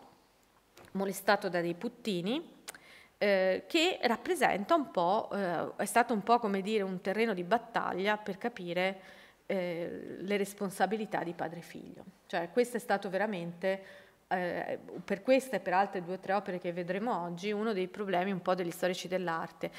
molestato da dei puttini, eh, che rappresenta un po', eh, è stato un po' come dire un terreno di battaglia per capire eh, le responsabilità di padre e figlio. Cioè questo è stato veramente, eh, per questa e per altre due o tre opere che vedremo oggi, uno dei problemi un po' degli storici dell'arte.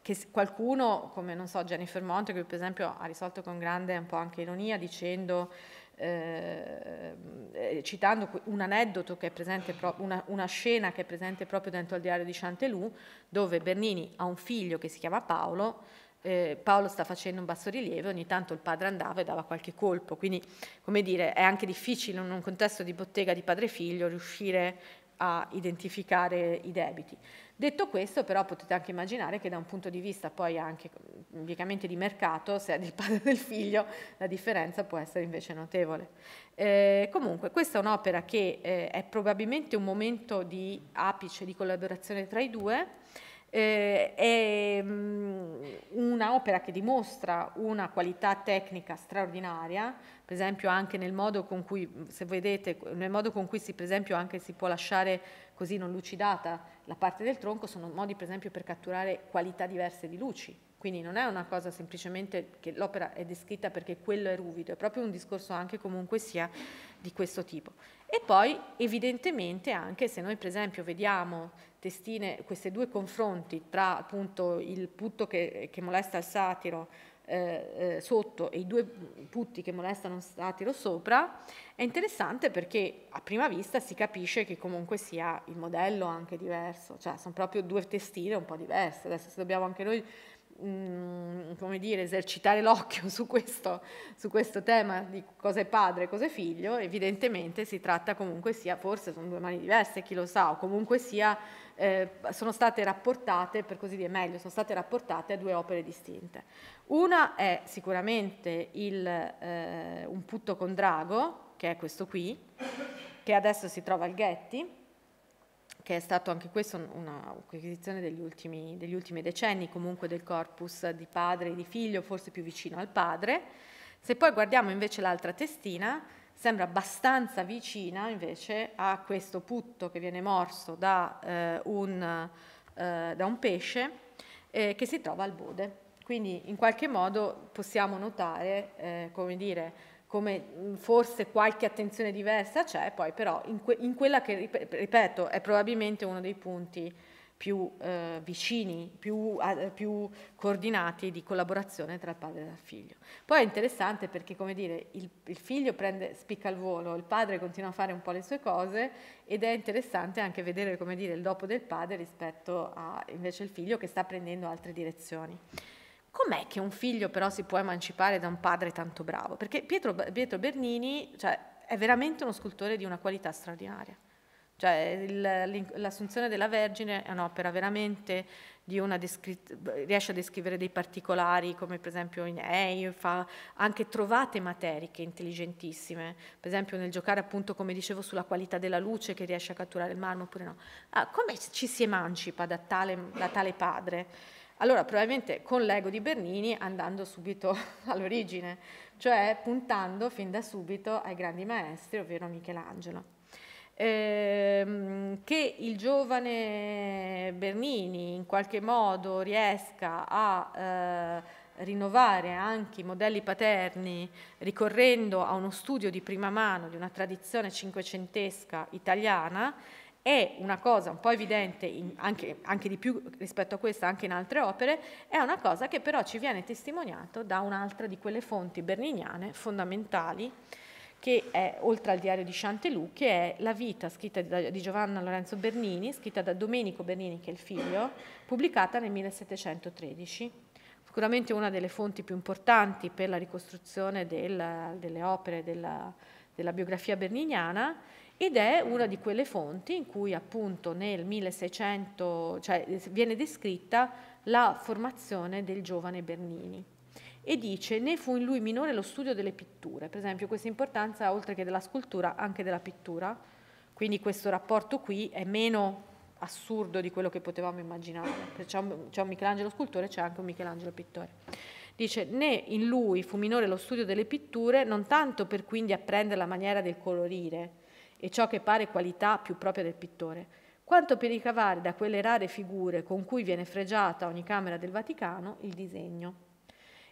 Che qualcuno, come non so, Jennifer Monte, che per esempio ha risolto con grande un po' anche ironia dicendo Ehm, eh, citando un aneddoto che è presente, una, una, scena che è presente proprio dentro al diario di Chantelou, dove Bernini ha un figlio che si chiama Paolo, eh, Paolo sta facendo un bassorilievo, ogni tanto il padre andava e dava qualche colpo, quindi come dire, è anche difficile in un contesto di bottega di padre e figlio riuscire a identificare i debiti. Detto questo però potete anche immaginare che da un punto di vista poi anche ovviamente mm, di mercato, se è del padre e del figlio, la differenza può essere invece notevole. Eh, comunque questa è un'opera che eh, è probabilmente un momento di apice di collaborazione tra i due, eh, è mm, un'opera che dimostra una qualità tecnica straordinaria, per esempio anche nel modo con cui, se vedete, nel modo con cui si, per esempio anche si può lasciare così non lucidata la parte del tronco, sono modi per esempio per catturare qualità diverse di luci. Quindi non è una cosa semplicemente che l'opera è descritta perché quello è ruvido, è proprio un discorso anche comunque sia di questo tipo. E poi evidentemente anche se noi per esempio vediamo testine, questi due confronti tra appunto il putto che, che molesta il satiro eh, eh, sotto e i due putti che molestano il satiro sopra, è interessante perché a prima vista si capisce che comunque sia il modello anche diverso, cioè sono proprio due testine un po' diverse. Adesso se dobbiamo anche noi mm, come dire, esercitare l'occhio su questo, su questo tema di cosa è padre e cosa è figlio, evidentemente si tratta comunque sia, forse sono due mani diverse, chi lo sa, o comunque sia eh, sono state rapportate, per così dire meglio, sono state rapportate a due opere distinte. Una è sicuramente il, eh, Un putto con drago, che è questo qui, che adesso si trova al Ghetti, che è stato anche questo un'acquisizione degli degli ultimi decenni, comunque del corpus di padre e di figlio, forse più vicino al padre. Se poi guardiamo invece l'altra testina, sembra abbastanza vicina invece a questo putto che viene morso da, eh, un, eh, da un, pesce eh, che si trova al bode. Quindi in qualche modo possiamo notare, eh, come dire, come mm, forse qualche attenzione diversa c'è, poi però in, que in, quella che, ripeto, è probabilmente uno dei punti più eh, vicini, più, eh, più, coordinati di collaborazione tra il padre e il figlio. Poi è interessante perché, come dire, il, il, figlio prende, spicca il volo, il padre continua a fare un po' le sue cose ed è interessante anche vedere, come dire, il dopo del padre rispetto a invece il figlio che sta prendendo altre direzioni. Com'è che un figlio però si può emancipare da un padre tanto bravo? Perché Pietro, Pietro Bernini cioè, è veramente uno scultore di una qualità straordinaria. Cioè il, l'assunzione della Vergine è un'opera veramente di una descrit- riesce a descrivere dei particolari come per esempio in Ei, fa anche trovate materiche intelligentissime, per esempio nel giocare appunto come dicevo sulla qualità della luce che riesce a catturare il marmo oppure no. Ah, come ci si emancipa da tale, da tale padre? Allora probabilmente con l'ego di Bernini andando subito all'origine, cioè puntando fin da subito ai grandi maestri, ovvero Michelangelo ehm, che il giovane Bernini in qualche modo riesca a eh, rinnovare anche i modelli paterni ricorrendo a uno studio di prima mano di una tradizione cinquecentesca italiana è una cosa un po' evidente, in, anche, anche, di più rispetto a questa, anche in altre opere, è una cosa che però ci viene testimoniato da un'altra di quelle fonti berniniane fondamentali che è, oltre al diario di Chanteloup, che è la vita scritta da, di Giovanna Lorenzo Bernini, scritta da Domenico Bernini, che è il figlio, pubblicata nel 1713 sicuramente una delle fonti più importanti per la ricostruzione del, delle opere della, della, biografia berniniana ed è una di quelle fonti in cui appunto nel 1600 cioè, viene descritta la formazione del giovane Bernini e dice ne fu in lui minore lo studio delle pitture, per esempio questa importanza oltre che della scultura anche della pittura, quindi questo rapporto qui è meno assurdo di quello che potevamo immaginare, c'è un, c'è un Michelangelo scultore e c'è anche un Michelangelo pittore. Dice né in lui fu minore lo studio delle pitture, non tanto per quindi apprendere la maniera del colorire e ciò che pare qualità più propria del pittore, quanto per ricavare da quelle rare figure con cui viene fregiata ogni camera del Vaticano il disegno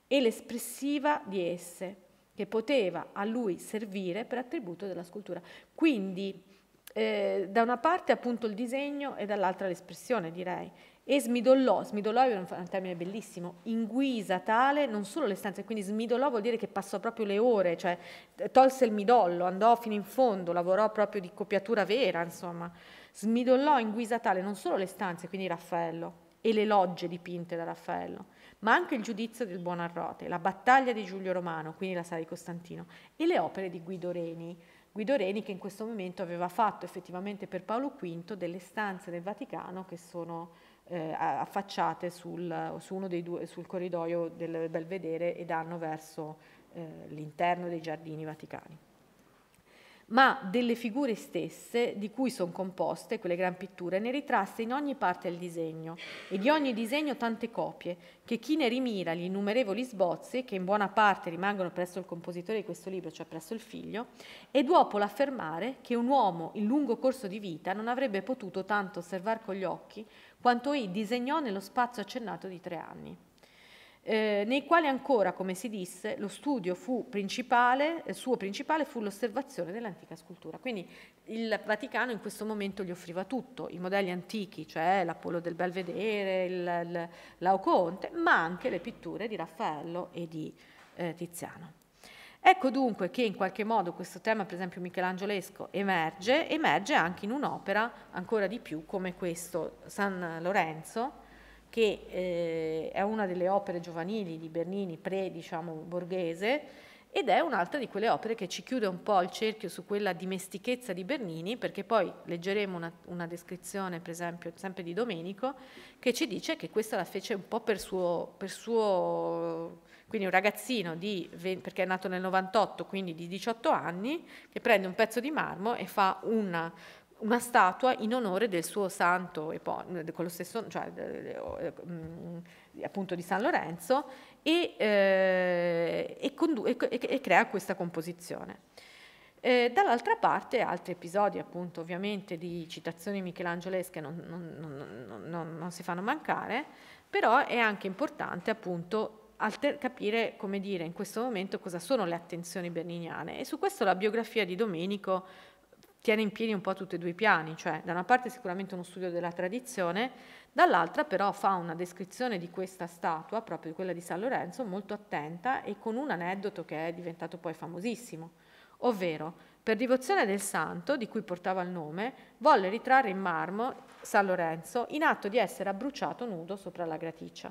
e l'espressiva di esse, che poteva a lui servire per attributo della scultura. Quindi eh, da una parte appunto il disegno e dall'altra l'espressione direi. E smidollò, smidollò è un termine bellissimo, in guisa tale non solo le stanze, quindi smidollò vuol dire che passò proprio le ore, cioè eh, tolse il midollo, andò fino in fondo, lavorò proprio di copiatura vera, insomma. Smidollò in guisa tale non solo le stanze, quindi Raffaello, e le logge dipinte da Raffaello, ma anche il giudizio del buon Buonarrote, la battaglia di Giulio Romano, quindi la sala di Costantino, e le opere di Guido Reni. Guido Reni che in questo momento aveva fatto effettivamente per Paolo V delle stanze del Vaticano che sono eh, affacciate sul, su due, sul, corridoio del Belvedere e danno verso eh, l'interno dei giardini vaticani ma delle figure stesse di cui sono composte quelle gran pitture, ne ritrasse in ogni parte il disegno e di ogni disegno tante copie, che chi ne rimira gli innumerevoli sbozzi, che in buona parte rimangono presso il compositore di questo libro, cioè presso il figlio, è dopo l'affermare che un uomo in lungo corso di vita non avrebbe potuto tanto osservare con gli occhi quanto i disegnò nello spazio accennato di tre anni eh, nei quali ancora, come si disse, lo studio principale, eh, suo principale fu l'osservazione dell'antica scultura. Quindi il Vaticano in questo momento gli offriva tutto, i modelli antichi, cioè l'Apollo del Belvedere, il, il, l'Aoconte, ma anche le pitture di Raffaello e di eh, Tiziano. Ecco dunque che in qualche modo questo tema, per esempio michelangiolesco, emerge, emerge anche in un'opera ancora di più come questo San Lorenzo, che eh, è una delle opere giovanili di Bernini pre diciamo, borghese ed è un'altra di quelle opere che ci chiude un po' il cerchio su quella dimestichezza di Bernini, perché poi leggeremo una, una descrizione, per esempio, sempre di Domenico, che ci dice che questa la fece un po' per suo, per suo quindi un ragazzino di, perché è nato nel 98, quindi di 18 anni, che prende un pezzo di marmo e fa una, una statua in onore del suo santo con lo stesso, cioè, eh, mm, appunto di San Lorenzo, e, eh, e, e, e crea questa composizione. Eh, dall'altra parte altri episodi appunto ovviamente di citazioni michelangelesche non, non, non, non si fanno mancare, però è anche importante appunto Alter, capire, come dire, in questo momento cosa sono le attenzioni berniniane. E su questo la biografia di Domenico tiene in piedi un po' tutti e due i piani, cioè da una parte sicuramente uno studio della tradizione, dall'altra però fa una descrizione di questa statua, proprio di quella di San Lorenzo, molto attenta e con un aneddoto che è diventato poi famosissimo, ovvero per divozione del santo, di cui portava il nome, volle ritrarre in marmo San Lorenzo in atto di essere abbruciato nudo sopra la graticcia.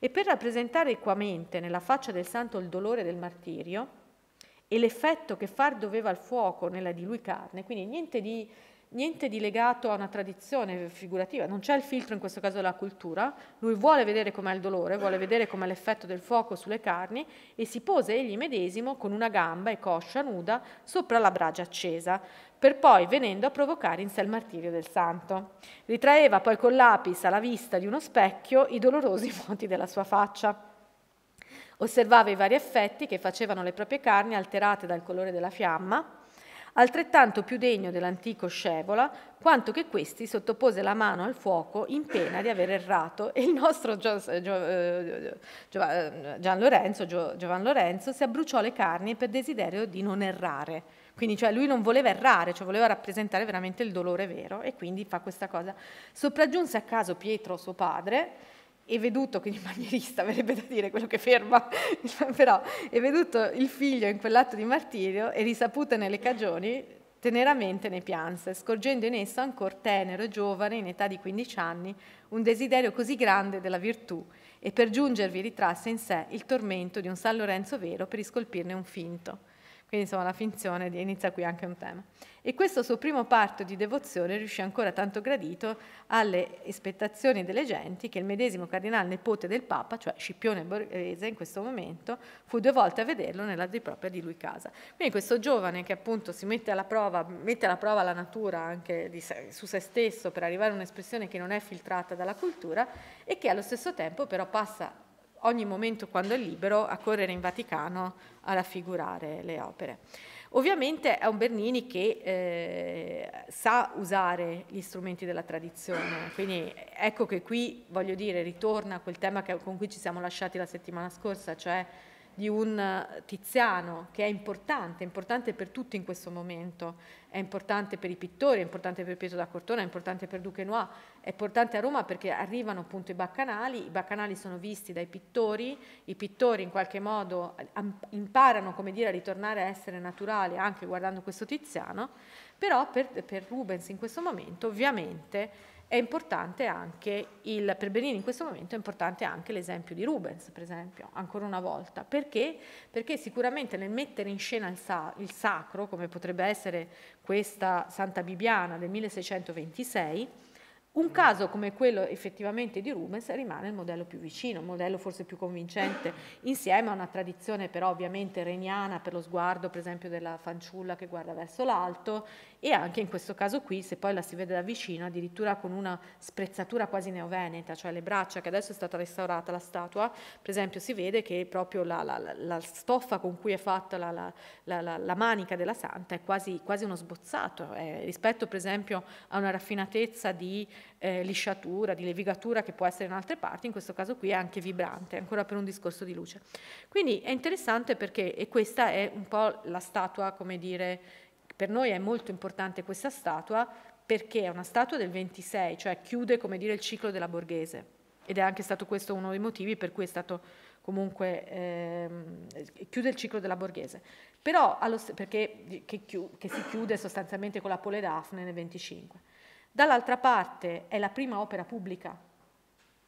E per rappresentare equamente nella faccia del santo il dolore del martirio, e l'effetto che far doveva al fuoco nella di lui carne, quindi niente di, niente di legato a una tradizione figurativa, non c'è il filtro in questo caso della cultura, lui vuole vedere com'è il dolore, vuole vedere com'è l'effetto del fuoco sulle carni e si pose egli medesimo con una gamba e coscia nuda sopra la bragia accesa, per poi venendo a provocare in sé il martirio del santo. Ritraeva poi con l'apis alla vista di uno specchio i dolorosi moti della sua faccia. Osservava i vari effetti che facevano le proprie carni alterate dal colore della fiamma, altrettanto più degno dell'antico scevola, quanto che questi sottopose la mano al fuoco in pena di aver errato e il nostro Gio, eh, Gio, eh, Gio, eh, Gian Lorenzo, Giovan Lorenzo si abbruciò le carni per desiderio di non errare. Quindi cioè, lui non voleva errare, cioè voleva rappresentare veramente il dolore vero e quindi fa questa cosa. Sopraggiunse a caso Pietro, suo padre, e veduto, quindi manierista verrebbe da dire quello che ferma, però e veduto il figlio in quell'atto di martirio e risapute nelle cagioni, teneramente ne pianse, scorgendo in esso ancor tenero e giovane, in età di 15 anni, un desiderio così grande della virtù, e per giungervi ritrasse in sé il tormento di un San Lorenzo vero per iscolpirne un finto. Quindi insomma la finzione inizia qui anche un tema. E questo suo primo parto di devozione riuscì ancora tanto gradito alle aspettazioni delle genti che il medesimo cardinale nipote del Papa, cioè Scipione Borghese in questo momento, fu due volte a vederlo nella di propria di lui casa. Quindi questo giovane che appunto si mette alla prova, mette alla prova la natura anche sé, su se stesso per arrivare a un'espressione che non è filtrata dalla cultura e che allo stesso tempo però passa ogni momento quando è libero a correre in Vaticano a raffigurare le opere. Ovviamente è un Bernini che eh, sa usare gli strumenti della tradizione, quindi ecco che qui, voglio dire, ritorna quel tema che, con cui ci siamo lasciati la settimana scorsa, cioè di un eh, Tiziano che è importante, è importante per tutti in questo momento, è importante per i pittori, è importante per Pietro da Cortona, è importante per Duquenois, è importante a Roma perché arrivano appunto i baccanali, i baccanali sono visti dai pittori, i pittori in qualche modo eh, imparano come dire a ritornare a essere naturali anche guardando questo Tiziano, però per, per Rubens in questo momento ovviamente è importante anche il, per Benini in questo momento è importante anche l'esempio di Rubens, per esempio, ancora una volta. Perché? Perché sicuramente nel mettere in scena il, sa, il sacro, come potrebbe essere questa Santa Bibiana del 1626, un caso come quello effettivamente di Rubens rimane il modello più vicino, il modello forse più convincente, insieme a una tradizione però ovviamente reniana per lo sguardo per esempio della fanciulla che guarda verso l'alto e anche in questo caso qui, se poi la si vede da vicino, addirittura con una sprezzatura quasi neoveneta, cioè le braccia che adesso è stata restaurata la statua, per esempio si vede che proprio la, la, la stoffa con cui è fatta la, la manica della santa è quasi, quasi uno sbozzato, eh, rispetto per esempio a una raffinatezza di eh, lisciatura, di levigatura che può essere in altre parti, in questo caso qui è anche vibrante, ancora per un discorso di luce. Quindi è interessante perché, e questa è un po' la statua, come dire, per noi è molto importante questa statua perché è una statua del 26, cioè chiude come dire il ciclo della borghese ed è anche stato questo uno dei motivi per cui è stato comunque ehm, chiude il ciclo della borghese, però allo, perché che, chiude, che si chiude sostanzialmente con la Pole Daphne nel 25. Dall'altra parte è la prima opera pubblica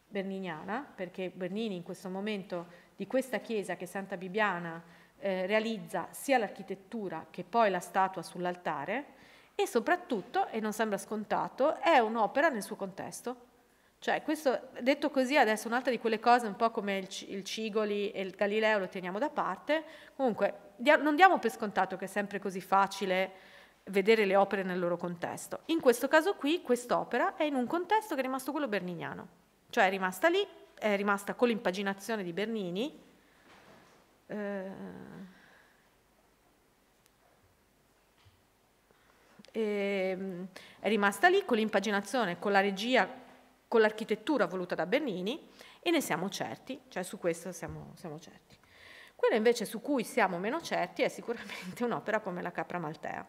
berniniana, perché Bernini in questo momento di questa chiesa che è Santa Bibiana eh, realizza sia l'architettura che poi la statua sull'altare e soprattutto, e non sembra scontato, è un'opera nel suo contesto. Cioè, questo, detto così, adesso un'altra di quelle cose, un po' come il, il Cigoli e il Galileo lo teniamo da parte, comunque dia, non diamo per scontato che è sempre così facile vedere le opere nel loro contesto. In questo caso qui, quest'opera è in un contesto che è rimasto quello berniniano. cioè è rimasta lì, è rimasta con l'impaginazione di Bernini, eh, ehm, è rimasta lì con l'impaginazione, con la regia, con l'architettura voluta da Bernini e ne siamo certi, cioè su questo siamo, siamo certi. Quello invece su cui siamo meno certi è sicuramente un'opera come la Capra Maltea.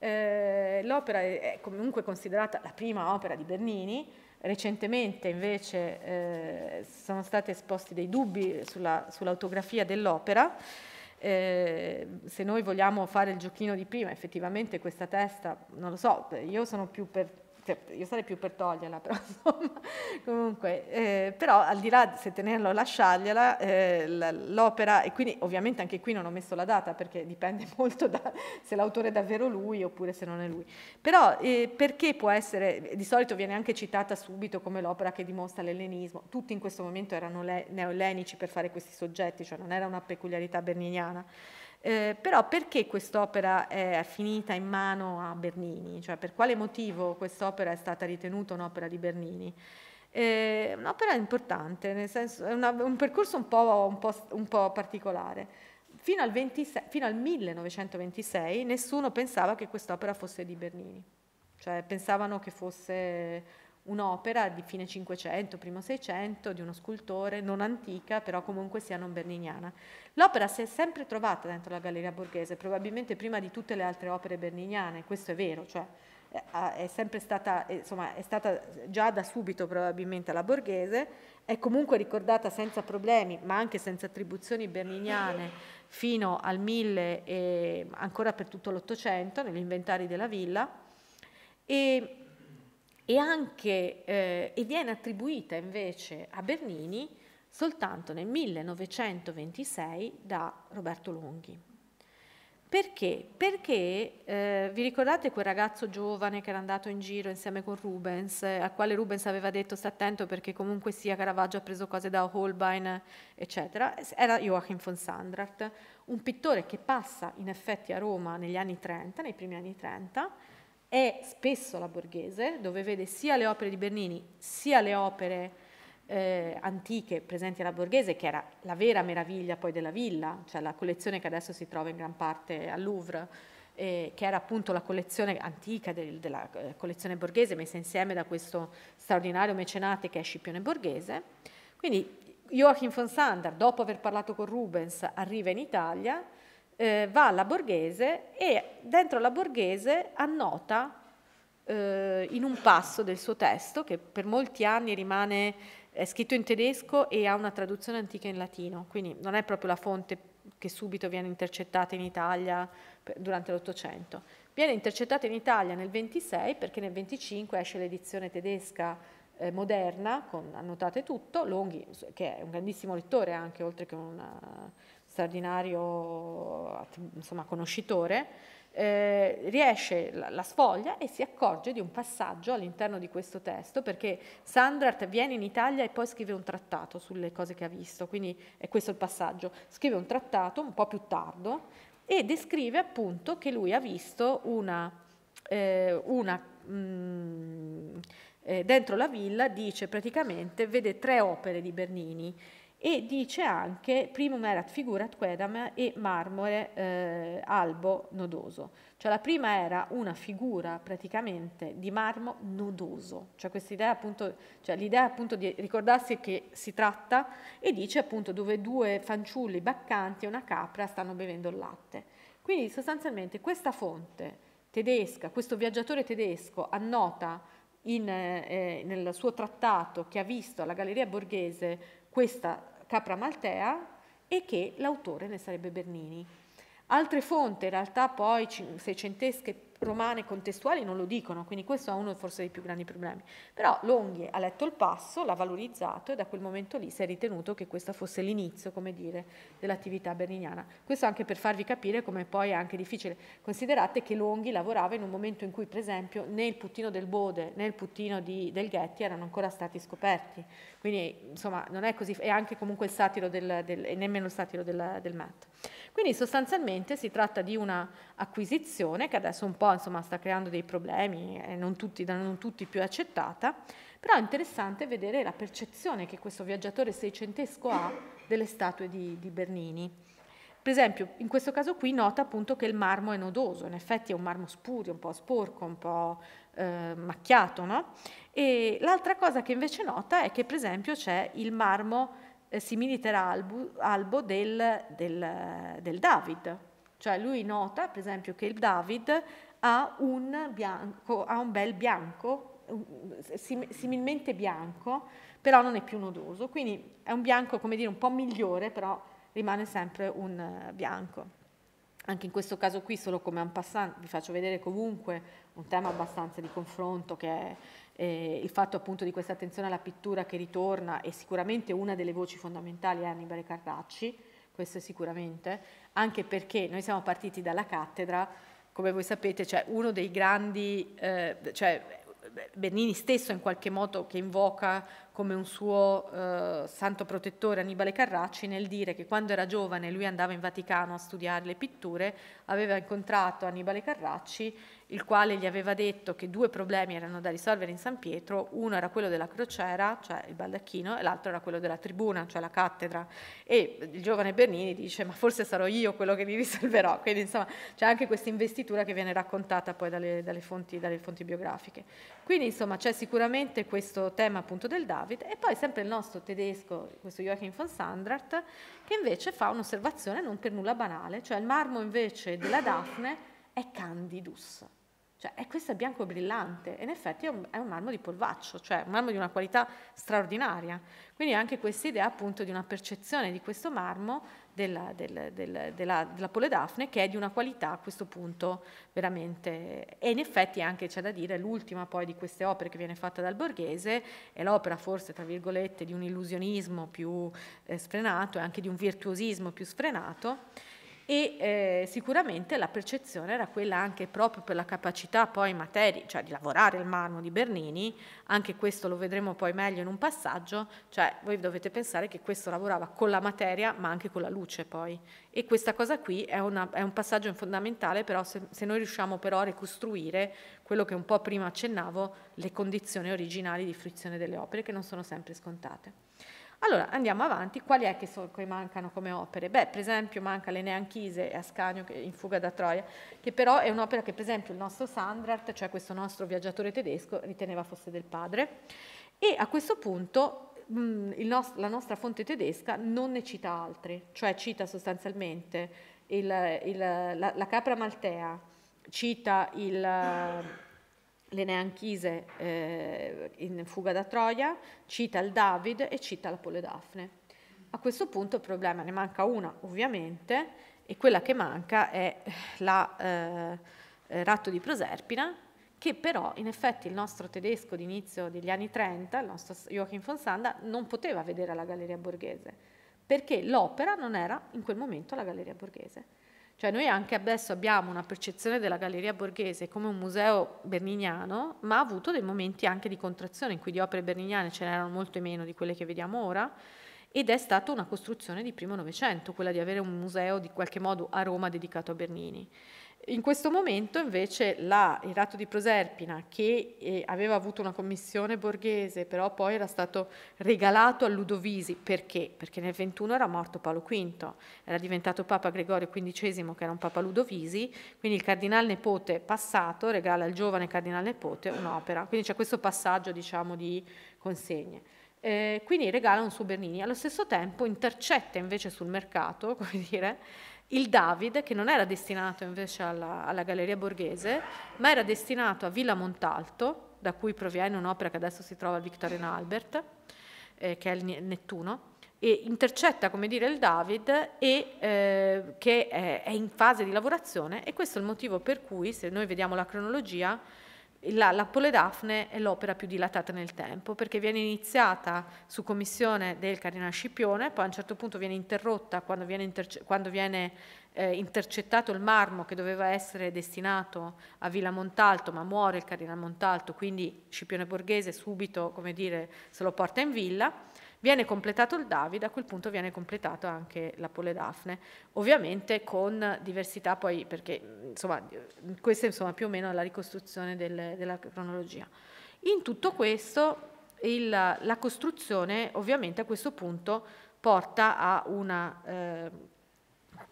Eh, l'opera è comunque considerata la prima opera di Bernini, Recentemente invece eh, sono stati esposti dei dubbi sulla, sull'autografia dell'opera. Eh, se noi vogliamo fare il giochino di prima, effettivamente questa testa, non lo so, io sono più per cioè, io sarei più per toglierla, però insomma, comunque, eh, però al di là se tenerla o lasciargliela, eh, l'opera, e quindi ovviamente anche qui non ho messo la data perché dipende molto da se l'autore è davvero lui oppure se non è lui, però eh, perché può essere, di solito viene anche citata subito come l'opera che dimostra l'ellenismo, tutti in questo momento erano le, neoellenici per fare questi soggetti, cioè non era una peculiarità berniniana, eh, però perché quest'opera è finita in mano a Bernini? Cioè per quale motivo quest'opera è stata ritenuta un'opera di Bernini? Eh, un'opera importante, nel senso, è una, un percorso un po', un po', un po particolare. Fino al, 26, fino al 1926 nessuno pensava che quest'opera fosse di Bernini, cioè pensavano che fosse un'opera di fine 500, primo 600, di uno scultore, non antica, però comunque sia non bernignana. L'opera si è sempre trovata dentro la Galleria Borghese, probabilmente prima di tutte le altre opere bernignane, questo è vero, cioè eh, è sempre stata, eh, insomma, è stata già da subito probabilmente la Borghese, è comunque ricordata senza problemi, ma anche senza attribuzioni bernignane fino al 1000 e ancora per tutto l'Ottocento negli inventari della villa. E e, anche, eh, e viene attribuita invece a Bernini soltanto nel 1926 da Roberto Longhi. Perché? Perché eh, vi ricordate quel ragazzo giovane che era andato in giro insieme con Rubens, eh, al quale Rubens aveva detto sta attento perché comunque sia Caravaggio ha preso cose da Holbein, eccetera? Era Joachim von Sandrart, un pittore che passa in effetti a Roma negli anni 30, nei primi anni 30, è spesso la borghese, dove vede sia le opere di Bernini sia le opere eh, antiche presenti alla borghese, che era la vera meraviglia poi della villa, cioè la collezione che adesso si trova in gran parte al Louvre, eh, che era appunto la collezione antica del, della eh, collezione borghese messa insieme da questo straordinario mecenate che è Scipione Borghese. Quindi Joachim von Sander, dopo aver parlato con Rubens, arriva in Italia eh, va alla Borghese e dentro la Borghese annota eh, in un passo del suo testo, che per molti anni rimane è scritto in tedesco e ha una traduzione antica in latino, quindi non è proprio la fonte che subito viene intercettata in Italia durante l'Ottocento. Viene intercettata in Italia nel 26 perché nel 25 esce l'edizione tedesca eh, moderna con annotate tutto, Longhi che è un grandissimo lettore anche oltre che una, straordinario insomma, conoscitore, eh, riesce la, sfoglia e si accorge di un passaggio all'interno di questo testo perché Sandrart viene in Italia e poi scrive un trattato sulle cose che ha visto, quindi è questo il passaggio. Scrive un trattato un po' più tardo e descrive appunto che lui ha visto una, eh, una mh, mm, eh, dentro la villa dice praticamente vede tre opere di Bernini e dice anche primum erat figurat quedam e marmore eh, albo nodoso, cioè la prima era una figura praticamente di marmo nodoso, cioè quest'idea appunto, cioè l'idea appunto di ricordarsi che si tratta e dice appunto dove due fanciulli baccanti e una capra stanno bevendo il latte. Quindi sostanzialmente questa fonte tedesca, questo viaggiatore tedesco annota in, eh, nel suo trattato che ha visto alla Galleria Borghese questa capra maltea e che l'autore ne sarebbe Bernini. Altre fonti, in realtà poi seicentesche romane contestuali non lo dicono, quindi questo è uno forse dei più grandi problemi. Però Longhi ha letto il passo, l'ha valorizzato e da quel momento lì si è ritenuto che questo fosse l'inizio, come dire, dell'attività berniniana. Questo anche per farvi capire come poi è anche difficile. Considerate che Longhi lavorava in un momento in cui, per esempio, né il puttino del Bode né il puttino di, del Ghetti erano ancora stati scoperti. Quindi, insomma, non è così, e anche comunque il satiro del, del, e nemmeno il satiro del, del Matt. Quindi sostanzialmente si tratta di una acquisizione che adesso un po' insomma, sta creando dei problemi, eh, non, tutti, non tutti più accettata, però è interessante vedere la percezione che questo viaggiatore seicentesco ha delle statue di, di Bernini. Per esempio, in questo caso qui nota appunto che il marmo è nodoso, in effetti è un marmo spurio, un po' sporco, un po' eh, macchiato, no? E l'altra cosa che invece nota è che per esempio c'è il marmo eh, similiter albo, albo del, del, del David. Cioè lui nota, per esempio, che il David ha un, bianco, ha un bel bianco, sim, similmente bianco, però non è più nodoso. Quindi è un bianco, come dire, un po' migliore, però rimane sempre un eh, bianco. Anche in questo caso qui, solo come un passante, vi faccio vedere comunque un tema abbastanza di confronto che è eh, il fatto appunto di questa attenzione alla pittura che ritorna è sicuramente una delle voci fondamentali è Annibale Carracci, questo sicuramente, anche perché noi siamo partiti dalla cattedra, come voi sapete, cioè uno dei grandi, eh, cioè Bernini stesso in qualche modo che invoca come un suo eh, santo protettore Annibale Carracci nel dire che quando era giovane lui andava in Vaticano a studiare le pitture, aveva incontrato Annibale Carracci il quale gli aveva detto che due problemi erano da risolvere in San Pietro, uno era quello della crociera, cioè il baldacchino, e l'altro era quello della tribuna, cioè la cattedra. E il giovane Bernini dice, ma forse sarò io quello che li risolverò. Quindi insomma c'è anche questa investitura che viene raccontata poi dalle, dalle, fonti, dalle fonti biografiche. Quindi insomma c'è sicuramente questo tema appunto del Davide, David, e poi sempre il nostro tedesco, questo Joachim von Sandrart, che invece fa un'osservazione non per nulla banale, cioè il marmo invece della Daphne è candidus. Cioè, e questo è bianco brillante, e in effetti è un, è un, marmo di polvaccio, cioè un marmo di una qualità straordinaria. Quindi anche questa idea appunto di una percezione di questo marmo della, del, del, della, della Poledafne che è di una qualità a questo punto veramente... E in effetti anche c'è da dire, l'ultima poi di queste opere che viene fatta dal Borghese è l'opera forse, tra virgolette, di un illusionismo più eh, sfrenato e anche di un virtuosismo più sfrenato e eh, sicuramente la percezione era quella anche proprio per la capacità poi in materia, cioè di lavorare il marmo di Bernini, anche questo lo vedremo poi meglio in un passaggio, cioè voi dovete pensare che questo lavorava con la materia ma anche con la luce poi e questa cosa qui è, una, è un passaggio fondamentale però se, se noi riusciamo però a ricostruire quello che un po' prima accennavo, le condizioni originali di fruizione delle opere che non sono sempre scontate. Allora, andiamo avanti, quali è che, so, che mancano come opere? Beh, per esempio manca Le Neanchise e Ascanio in fuga da Troia, che però è un'opera che per esempio il nostro Sandrart, cioè questo nostro viaggiatore tedesco, riteneva fosse del padre. E a questo punto mh, nost- la nostra fonte tedesca non ne cita altre, cioè cita sostanzialmente il, il, la, la capra maltea, cita il le Neanchise eh, in Fuga da Troia, cita il David e cita la Poledafne. A questo punto il problema ne manca una, ovviamente, e quella che manca è eh, la eh, Ratto di Proserpina, che però in effetti il nostro tedesco d'inizio degli anni 30, il nostro Joachim von Sanda, non poteva vedere alla Galleria Borghese, perché l'opera non era in quel momento alla Galleria Borghese. Cioè noi anche adesso abbiamo una percezione della Galleria Borghese come un museo berniniano, ma ha avuto dei momenti anche di contrazione in cui di opere berniniane ce n'erano molte meno di quelle che vediamo ora ed è stata una costruzione di primo Novecento, quella di avere un museo di qualche modo a Roma dedicato a Bernini. In questo momento invece la, il ratto di Proserpina, che eh, aveva avuto una commissione borghese, però poi era stato regalato a Ludovisi, perché? Perché nel 21 era morto Paolo V, era diventato Papa Gregorio XV, che era un Papa Ludovisi, quindi il cardinale nepote passato regala al giovane cardinale nepote un'opera, quindi c'è questo passaggio diciamo, di consegne. Eh, quindi regala un suo Bernini, allo stesso tempo intercetta invece sul mercato, come dire, il David, che non era destinato invece alla, alla, Galleria Borghese, ma era destinato a Villa Montalto, da cui proviene un'opera che adesso si trova al Victorian Albert, eh, che è il Nettuno, e intercetta, come dire, il David, e, eh, che è, è in fase di lavorazione, e questo è il motivo per cui, se noi vediamo la cronologia, la, la Poledafne è l'opera più dilatata nel tempo perché viene iniziata su commissione del cardinale Scipione, poi a un certo punto viene interrotta quando viene, interce quando viene eh, intercettato il marmo che doveva essere destinato a Villa Montalto, ma muore il cardinale Montalto, quindi Scipione Borghese subito dire, se lo porta in villa. Viene completato il Davide, a quel punto viene completato anche la Poledafne, ovviamente con diversità poi perché insomma, eh, questa è insomma, più o meno la ricostruzione del, della cronologia. In tutto questo il, la costruzione ovviamente a questo punto porta a una, eh,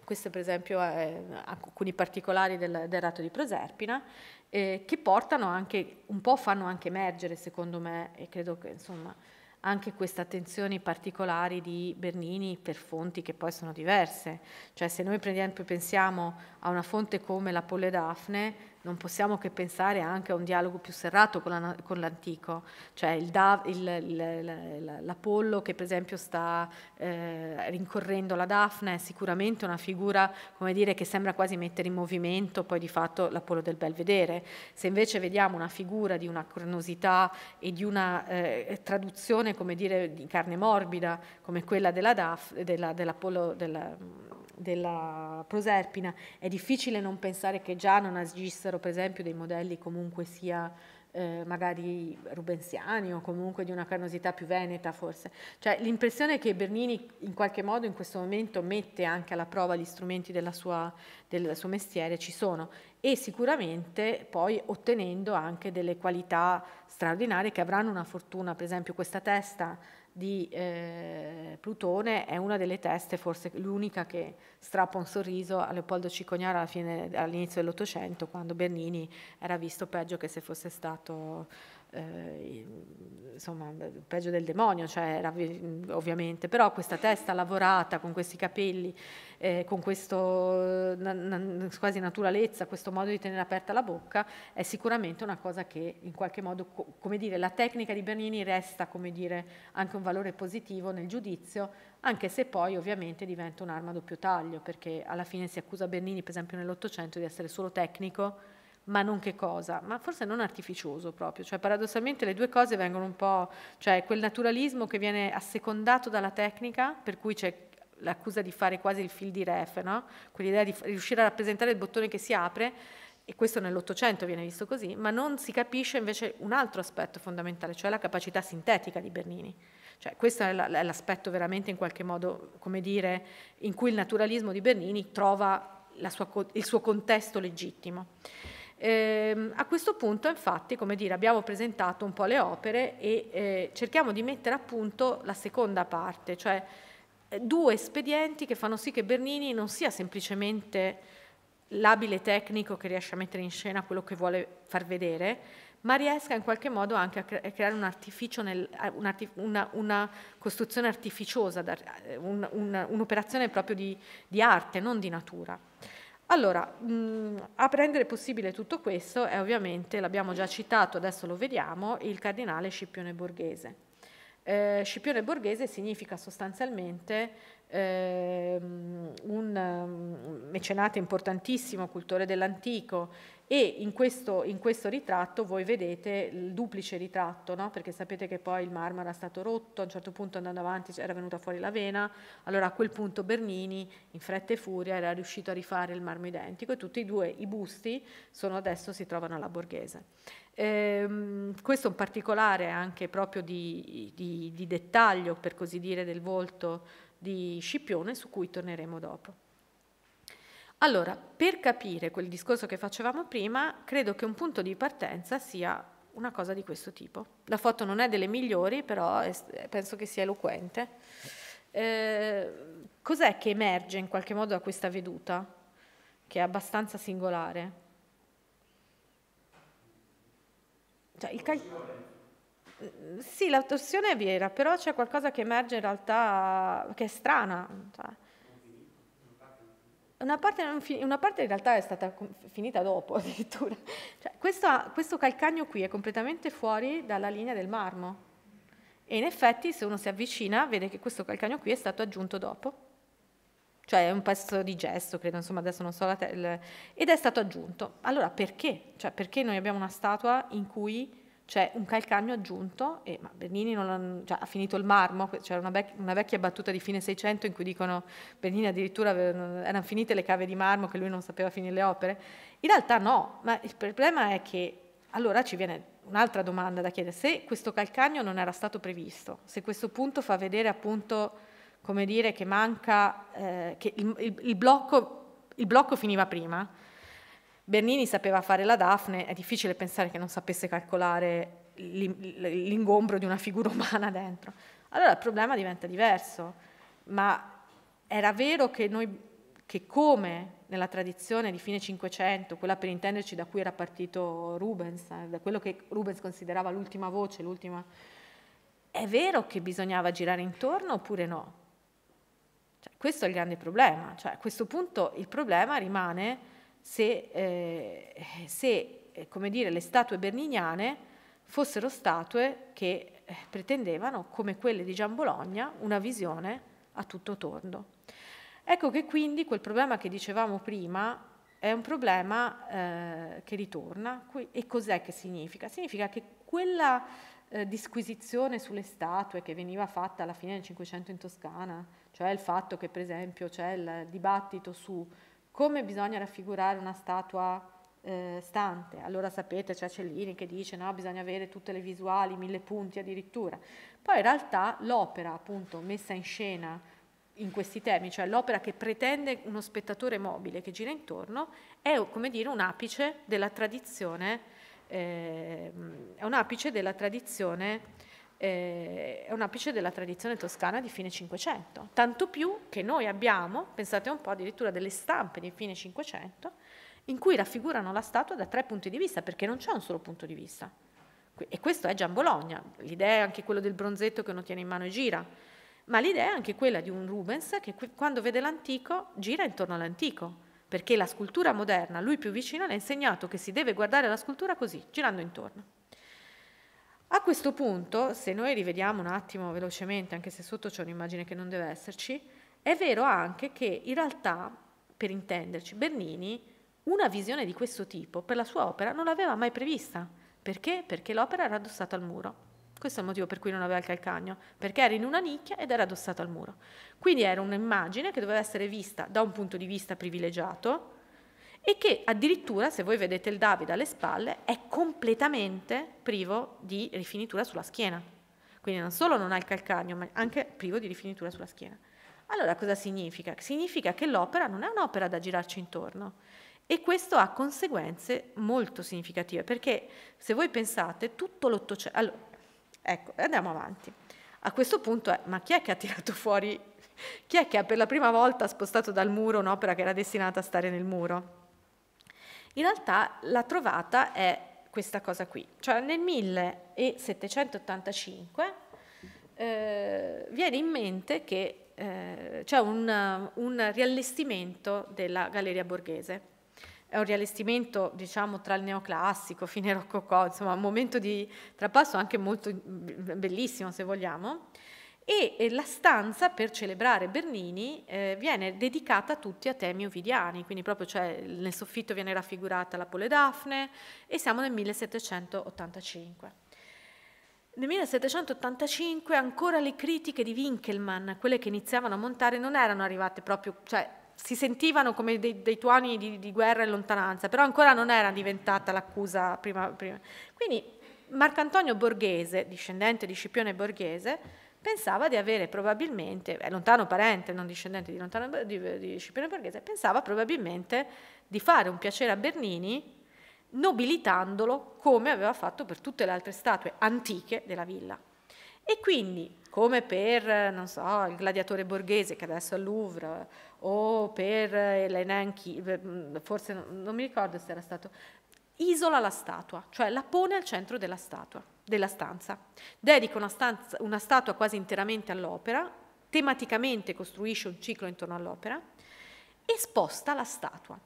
questo per esempio è alcuni particolari del, del rato di Proserpina, eh, che portano anche, un po' fanno anche emergere secondo me, e credo che insomma anche queste attenzioni particolari di Bernini per fonti che poi sono diverse. Cioè se noi per esempio pensiamo a una fonte come la Polle Daphne, non possiamo che pensare anche a un dialogo più serrato con, l'antico, cioè il Dav, il, il, l'Apollo che per esempio sta eh, rincorrendo la Daphne è sicuramente una figura dire, che sembra quasi mettere in movimento poi di fatto l'Apollo del Belvedere, se invece vediamo una figura di una cronosità e di una eh, traduzione come dire di carne morbida come quella della, Daf, della, dell'Apollo della, della Proserpina, è difficile non pensare che già non agissero fossero per esempio dei modelli comunque sia eh, magari rubensiani o comunque di una carnosità più veneta forse. Cioè l'impressione che Bernini in qualche modo in questo momento mette anche alla prova gli strumenti sua, del suo mestiere ci sono e sicuramente poi ottenendo anche delle qualità straordinarie che avranno una fortuna, per esempio questa testa di eh, Plutone è una delle teste, forse l'unica che strappa un sorriso a Leopoldo Cicognara alla all'inizio dell'Ottocento, quando Bernini era visto peggio che se fosse stato eh, insomma, peggio del demonio, cioè, ovviamente, però questa testa lavorata con questi capelli, eh, con questa na, na, quasi naturalezza, questo modo di tenere aperta la bocca, è sicuramente una cosa che in qualche modo, co come dire, la tecnica di Bernini resta, come dire, anche un valore positivo nel giudizio, anche se poi ovviamente diventa un'arma a doppio taglio, perché alla fine si accusa Bernini, per esempio nell'Ottocento, di essere solo tecnico, ma non che cosa, ma forse non artificioso proprio, cioè paradossalmente le due cose vengono un po', cioè quel naturalismo che viene assecondato dalla tecnica, per cui c'è l'accusa di fare quasi il fil di ref, no? quell'idea di riuscire a rappresentare il bottone che si apre, e questo nell'Ottocento viene visto così, ma non si capisce invece un altro aspetto fondamentale, cioè la capacità sintetica di Bernini. Cioè, questo è l'aspetto veramente in qualche modo, come dire, in cui il naturalismo di Bernini trova sua, il suo contesto legittimo. Eh, a questo punto infatti, come dire, abbiamo presentato un po' le opere e eh, cerchiamo di mettere a punto la seconda parte, cioè eh, due espedienti che fanno sì che Bernini non sia semplicemente l'abile tecnico che riesce a mettere in scena quello che vuole far vedere, ma riesca in qualche modo anche a, creare un artificio, nel, una, una, costruzione artificiosa, eh, un'operazione proprio di, di arte, non di natura. Allora, mh, a prendere possibile tutto questo è ovviamente, l'abbiamo già citato, adesso lo vediamo, il cardinale Scipione Borghese. Eh, Scipione Borghese significa sostanzialmente eh, un mecenate importantissimo, cultore dell'antico, e in questo, in questo ritratto voi vedete il duplice ritratto, no? perché sapete che poi il marmo era stato rotto, a un certo punto andando avanti era venuta fuori la vena, allora a quel punto Bernini in fretta e furia era riuscito a rifare il marmo identico e tutti e due i busti sono adesso si trovano alla borghese. Eh, questo è un particolare anche proprio di, di, di dettaglio, per così dire, del volto di Scipione su cui torneremo dopo. Allora, per capire quel discorso che facevamo prima, credo che un punto di partenza sia una cosa di questo tipo. La foto non è delle migliori, però è, eh, penso che sia eloquente. Eh, cos'è che emerge in qualche modo da questa veduta, che è abbastanza singolare? Cioè, il cal- eh, sì, la torsione è vera, però c'è qualcosa che emerge in realtà che è strana. Cioè una parte, una parte, in realtà è stata finita dopo addirittura. Cioè, questo, questo, calcagno qui è completamente fuori dalla linea del marmo e in effetti se uno si avvicina vede che questo calcagno qui è stato aggiunto dopo, cioè è un pezzo di gesso, credo, insomma adesso non so la te- ed è stato aggiunto. Allora perché? Cioè, perché noi abbiamo una statua in cui c'è un calcagno aggiunto e Bernini non, cioè, ha finito il marmo, c'era una, vec- una, vecchia battuta di fine Seicento in cui dicono Bernini addirittura erano finite le cave di marmo che lui non sapeva finire le opere. In realtà no, ma il problema è che allora ci viene un'altra domanda da chiedere, se questo calcagno non era stato previsto, se questo punto fa vedere appunto come dire che manca, eh, che il, il, il, blocco, il blocco finiva prima, Bernini sapeva fare la Daphne, è difficile pensare che non sapesse calcolare l'ingombro di una figura umana dentro. Allora il problema diventa diverso, ma era vero che, noi, che come nella tradizione di fine Cinquecento, quella per intenderci da cui era partito Rubens, eh, da quello che Rubens considerava l'ultima voce, l'ultima... È vero che bisognava girare intorno oppure no? Cioè, questo è il grande problema. Cioè, a questo punto il problema rimane se, eh, se eh, dire, le statue bernignane fossero statue che eh, pretendevano, come quelle di Gian Bologna, una visione a tutto tondo. Ecco che quindi quel problema che dicevamo prima è un problema eh, che ritorna. E cos'è che significa? Significa che quella eh, disquisizione sulle statue che veniva fatta alla fine del Cinquecento in Toscana, cioè il fatto che per esempio c'è il dibattito su come bisogna raffigurare una statua eh, stante. Allora sapete, c'è Cellini che dice no, bisogna avere tutte le visuali, mille punti addirittura. Poi in realtà l'opera appunto messa in scena in questi temi, cioè l'opera che pretende uno spettatore mobile che gira intorno, è come dire un apice della tradizione, eh, è un apice della tradizione eh, è un apice della tradizione toscana di fine Cinquecento, tanto più che noi abbiamo, pensate un po', addirittura delle stampe di fine Cinquecento in cui raffigurano la statua da tre punti di vista, perché non c'è un solo punto di vista. E questo è Gian Bologna, l'idea è anche quella del bronzetto che uno tiene in mano e gira, ma l'idea è anche quella di un Rubens che quando vede l'antico gira intorno all'antico, perché la scultura moderna, lui più vicino, le ha insegnato che si deve guardare la scultura così, girando intorno. A questo punto, se noi rivediamo un attimo velocemente, anche se sotto c'è un'immagine che non deve esserci, è vero anche che in realtà, per intenderci, Bernini una visione di questo tipo per la sua opera non l'aveva mai prevista. Perché? Perché l'opera era addossata al muro. Questo è il motivo per cui non aveva il calcagno, perché era in una nicchia ed era addossata al muro. Quindi era un'immagine che doveva essere vista da un punto di vista privilegiato, e che addirittura, se voi vedete il Davide alle spalle, è completamente privo di rifinitura sulla schiena. Quindi non solo non ha il calcagno, ma anche privo di rifinitura sulla schiena. Allora cosa significa? Significa che l'opera non è un'opera da girarci intorno e questo ha conseguenze molto significative, perché se voi pensate tutto l'Ottocento... Allora, ecco, andiamo avanti. A questo punto è, ma chi è che ha tirato fuori, chi è che ha per la prima volta spostato dal muro un'opera che era destinata a stare nel muro? In realtà la trovata è questa cosa qui, cioè nel 1785 eh, viene in mente che eh, c'è un, un riallestimento della Galleria Borghese è un riallestimento diciamo tra il neoclassico, fine rococò, insomma un momento di trapasso anche molto mm, bellissimo se vogliamo, e eh, la stanza per celebrare Bernini eh, viene dedicata tutti a temi ovidiani, quindi proprio cioè, nel soffitto viene raffigurata la Poledafne e siamo nel 1785. Nel 1785 ancora le critiche di Winkelmann, quelle che iniziavano a montare, non erano arrivate proprio, cioè si sentivano come dei, dei tuoni di, di, guerra in lontananza, però ancora non era diventata l'accusa prima, prima. Quindi Marcantonio Borghese, discendente di Scipione Borghese, pensava di avere probabilmente, è lontano parente, non discendente di, lontano, di, di Scipio Borghese, pensava probabilmente di fare un piacere a Bernini nobilitandolo come aveva fatto per tutte le altre statue antiche della villa. E quindi, come per, non so, il gladiatore borghese che adesso è al Louvre, o per l'Enenchi, forse non mi ricordo se era stato isola la statua, cioè la pone al centro della, statua, della stanza. Dedica una, stanza, una statua quasi interamente all'opera, tematicamente costruisce un ciclo intorno all'opera e sposta la statua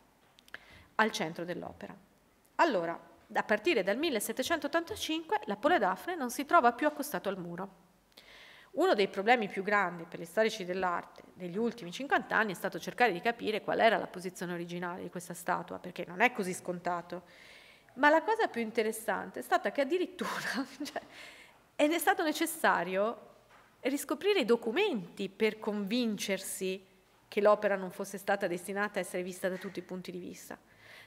al centro dell'opera. Allora, a partire dal 1785 la Poledafne non si trova più accostato al muro. Uno dei problemi più grandi per gli storici dell'arte negli ultimi 50 anni è stato cercare di capire qual era la posizione originale di questa statua, perché non è così scontato ma la cosa più interessante è stata che addirittura cioè, è stato necessario riscoprire i documenti per convincersi che l'opera non fosse stata destinata a essere vista da tutti i punti di vista.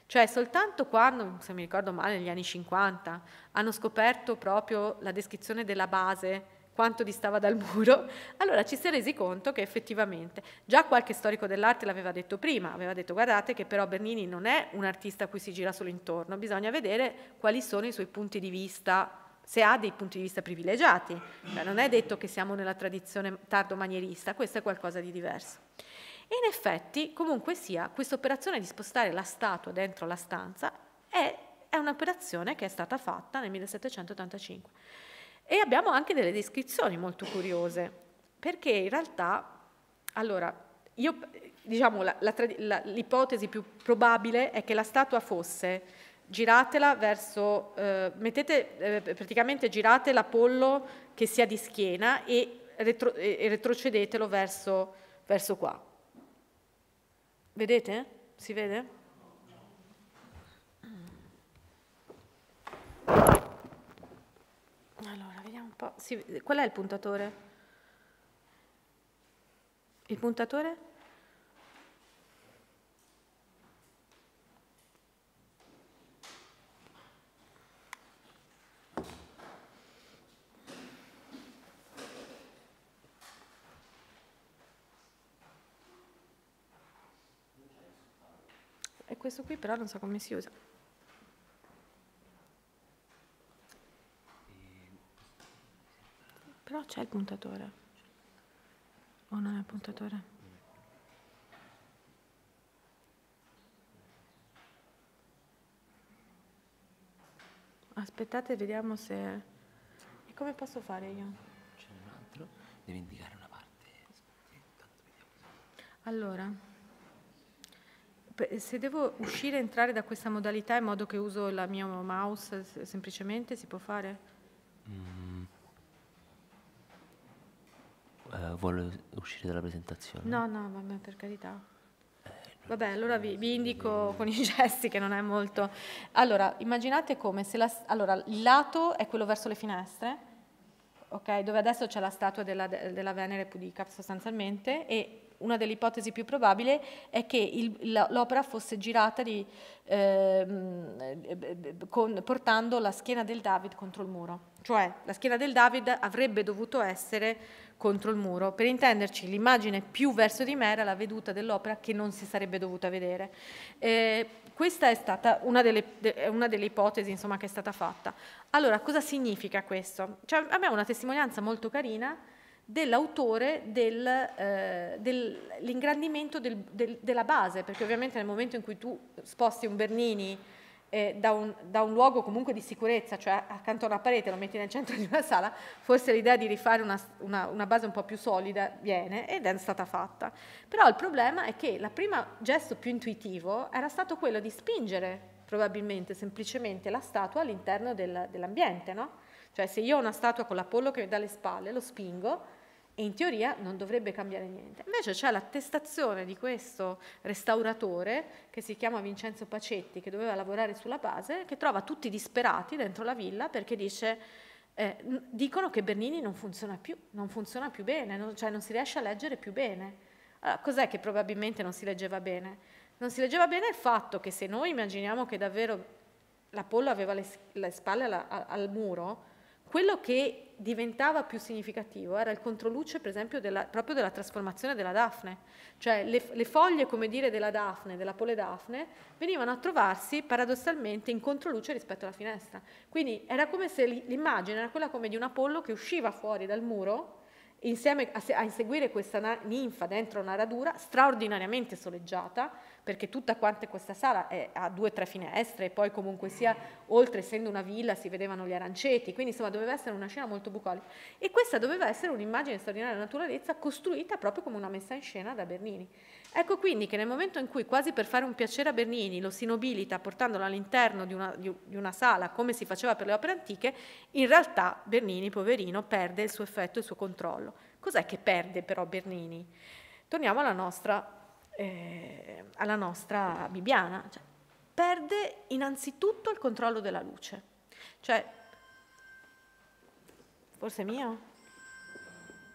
Cioè soltanto quando, se mi ricordo male, negli anni 50, hanno scoperto proprio la descrizione della base quanto distava dal muro, allora ci si è resi conto che effettivamente già qualche storico dell'arte l'aveva detto prima, aveva detto guardate che però Bernini non è un artista a cui si gira solo intorno, bisogna vedere quali sono i suoi punti di vista se ha dei punti di vista privilegiati, cioè, non è detto che siamo nella tradizione tardo-manierista, questo è qualcosa di diverso. E in effetti, comunque sia, questa operazione di spostare la statua dentro la stanza è, è un'operazione che è stata fatta nel 1785. E abbiamo anche delle descrizioni molto curiose, perché in realtà, allora, io, diciamo, l'ipotesi più probabile è che la statua fosse, giratela verso, eh, mettete, eh, praticamente girate l'Apollo che sia di schiena e, retro, e retrocedetelo verso, verso qua. Vedete? Si vede? Si, qual è il puntatore? Il puntatore? E questo qui però non so come si usa. c'è il puntatore. O non è il puntatore? Aspettate, vediamo se... E come posso fare io? C'è un altro, devi indicare una parte. Allora, se devo uscire e entrare da questa modalità in modo che uso il mio mouse semplicemente, si può fare? Mm. eh, vuole uscire dalla presentazione. No, no, vabbè, per carità. Eh, vabbè, allora vi, vi, indico con i gesti che non è molto... Allora, immaginate come se la, allora, il lato è quello verso le finestre, ok? Dove adesso c'è la statua della, della Venere Pudica sostanzialmente e una delle ipotesi più probabili è che l'opera fosse girata di, ehm, eh, con, portando la schiena del David contro il muro. Cioè la schiena del David avrebbe dovuto essere contro il muro. Per intenderci, l'immagine più verso di me era la veduta dell'opera che non si sarebbe dovuta vedere. Eh, questa è stata una delle, una delle ipotesi insomma, che è stata fatta. Allora, cosa significa questo? Cioè, abbiamo una testimonianza molto carina dell'autore dell'ingrandimento eh, del, del, della base, perché ovviamente nel momento in cui tu sposti un Bernini eh, da, un, da, un, luogo comunque di sicurezza, cioè accanto a una parete, lo metti nel centro di una sala, forse l'idea di rifare una, una, una, base un po' più solida viene ed è stata fatta. Però il problema è che il primo gesto più intuitivo era stato quello di spingere probabilmente semplicemente la statua all'interno del, dell'ambiente, no? Cioè se io ho una statua con l'Apollo che mi dà le spalle, lo spingo, e in teoria non dovrebbe cambiare niente. Invece c'è l'attestazione di questo restauratore che si chiama Vincenzo Pacetti, che doveva lavorare sulla base, che trova tutti disperati dentro la villa perché dice, eh, dicono che Bernini non funziona più, non funziona più bene, non, cioè non si riesce a leggere più bene. Allora, cos'è che probabilmente non si leggeva bene? Non si leggeva bene il fatto che se noi immaginiamo che davvero l'Apollo aveva le, le spalle alla, al, al muro, quello che diventava più significativo era il controluce, per esempio, della, proprio della trasformazione della Daphne. Cioè le, le foglie, come dire, della Daphne, della Pole Dafne, venivano a trovarsi paradossalmente in controluce rispetto alla finestra. Quindi era come se l'immagine era quella come di un Apollo che usciva fuori dal muro insieme a, a inseguire questa ninfa dentro una radura straordinariamente soleggiata perché tutta quanta questa sala è, ha due o tre finestre e poi comunque sia, oltre essendo una villa, si vedevano gli aranceti, quindi insomma doveva essere una scena molto bucolica. E questa doveva essere un'immagine straordinaria della naturalezza costruita proprio come una messa in scena da Bernini. Ecco quindi che nel momento in cui, quasi per fare un piacere a Bernini, lo si nobilita portandolo all'interno di una, di una sala come si faceva per le opere antiche, in realtà Bernini, poverino, perde il suo effetto, e il suo controllo. Cos'è che perde però Bernini? Torniamo alla nostra eh, alla nostra Bibiana. Cioè, perde innanzitutto il controllo della luce. Cioè, forse è mio?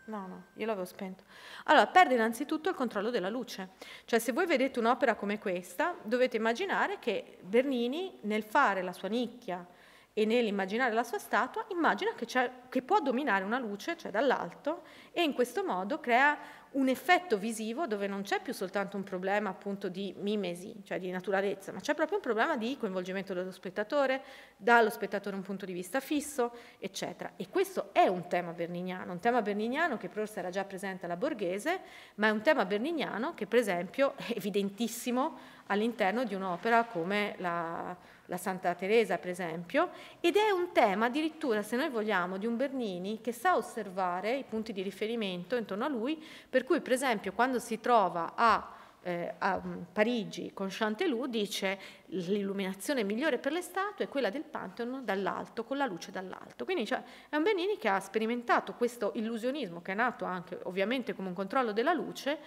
No, no, io l'avevo spento. Allora, perde innanzitutto il controllo della luce. Cioè, se voi vedete un'opera come questa, dovete immaginare che Bernini, nel fare la sua nicchia e nell'immaginare la sua statua, immagina che, che può dominare una luce, cioè dall'alto, e in questo modo crea un effetto visivo dove non c'è più soltanto un problema appunto di mimesi, cioè di naturalezza, ma c'è proprio un problema di coinvolgimento dello spettatore, dallo spettatore un punto di vista fisso, eccetera. E questo è un tema bernignano, un tema bernignano che forse era già presente alla Borghese, ma è un tema bernignano che per esempio è evidentissimo all'interno di un'opera come la la Santa Teresa per esempio, ed è un tema addirittura, se noi vogliamo, di un Bernini che sa osservare i punti di riferimento intorno a lui, per cui per esempio quando si trova a eh, a mm, Parigi con Chantelou dice l'illuminazione migliore per le statue è quella del Pantheon dall'alto, con la luce dall'alto. Quindi cioè, è un Bernini che ha sperimentato questo illusionismo che è nato anche ovviamente come un controllo della luce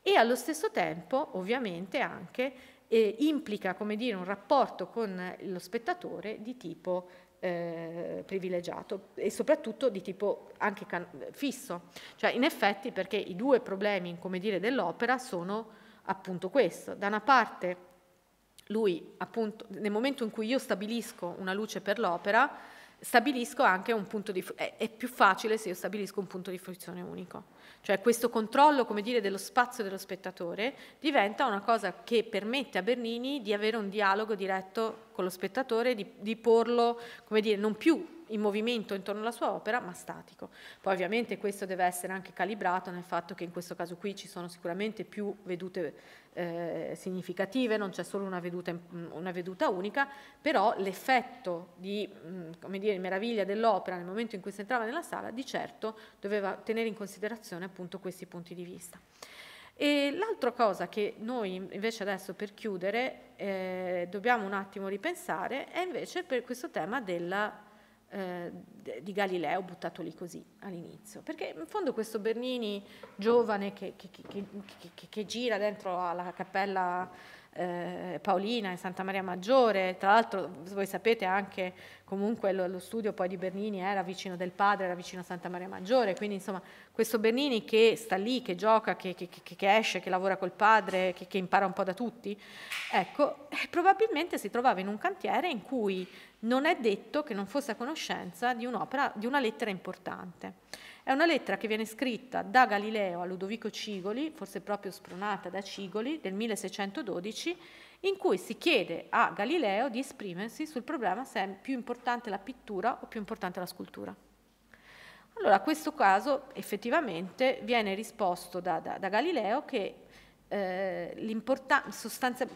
e allo stesso tempo ovviamente anche eh, implica dire, un rapporto con lo spettatore di tipo eh, privilegiato e soprattutto di tipo anche fisso. Cioè, in effetti, perché i due problemi dire, dell'opera sono appunto questo. Da una parte, lui appunto, nel momento in cui io stabilisco una luce per l'opera, stabilisco anche un punto di è, è più facile se io stabilisco un punto di fruizione unico. Cioè questo controllo, come dire, dello spazio dello spettatore diventa una cosa che permette a Bernini di avere un dialogo diretto con lo spettatore, di, di porlo, come dire, non più in movimento intorno alla sua opera, ma statico. Poi ovviamente questo deve essere anche calibrato nel fatto che in questo caso qui ci sono sicuramente più vedute eh, significative, non c'è solo una veduta, una veduta, unica, però l'effetto di mm, dire, meraviglia dell'opera nel momento in cui si entrava nella sala di certo doveva tenere in considerazione appunto questi punti di vista. E l'altra cosa che noi invece adesso per chiudere eh, dobbiamo un attimo ripensare è invece per questo tema della eh, di Galileo, buttato lì così all'inizio. Perché in fondo questo Bernini giovane che, che, che, che gira dentro alla cappella eh, Paolina in Santa Maria Maggiore, tra l'altro voi sapete anche comunque lo, lo studio poi di Bernini era vicino del padre, era vicino a Santa Maria Maggiore, quindi insomma questo Bernini che sta lì, che gioca, che, che, che esce, che lavora col padre, che, che impara un po' da tutti, ecco, eh, probabilmente si trovava in un cantiere in cui non è detto che non fosse a conoscenza di, di una lettera importante. È una lettera che viene scritta da Galileo a Ludovico Cigoli, forse proprio spronata da Cigoli, del 1612, in cui si chiede a Galileo di esprimersi sul problema se è più importante la pittura o più importante la scultura. Allora, a questo caso effettivamente viene risposto da, da, da Galileo che eh, sostanza,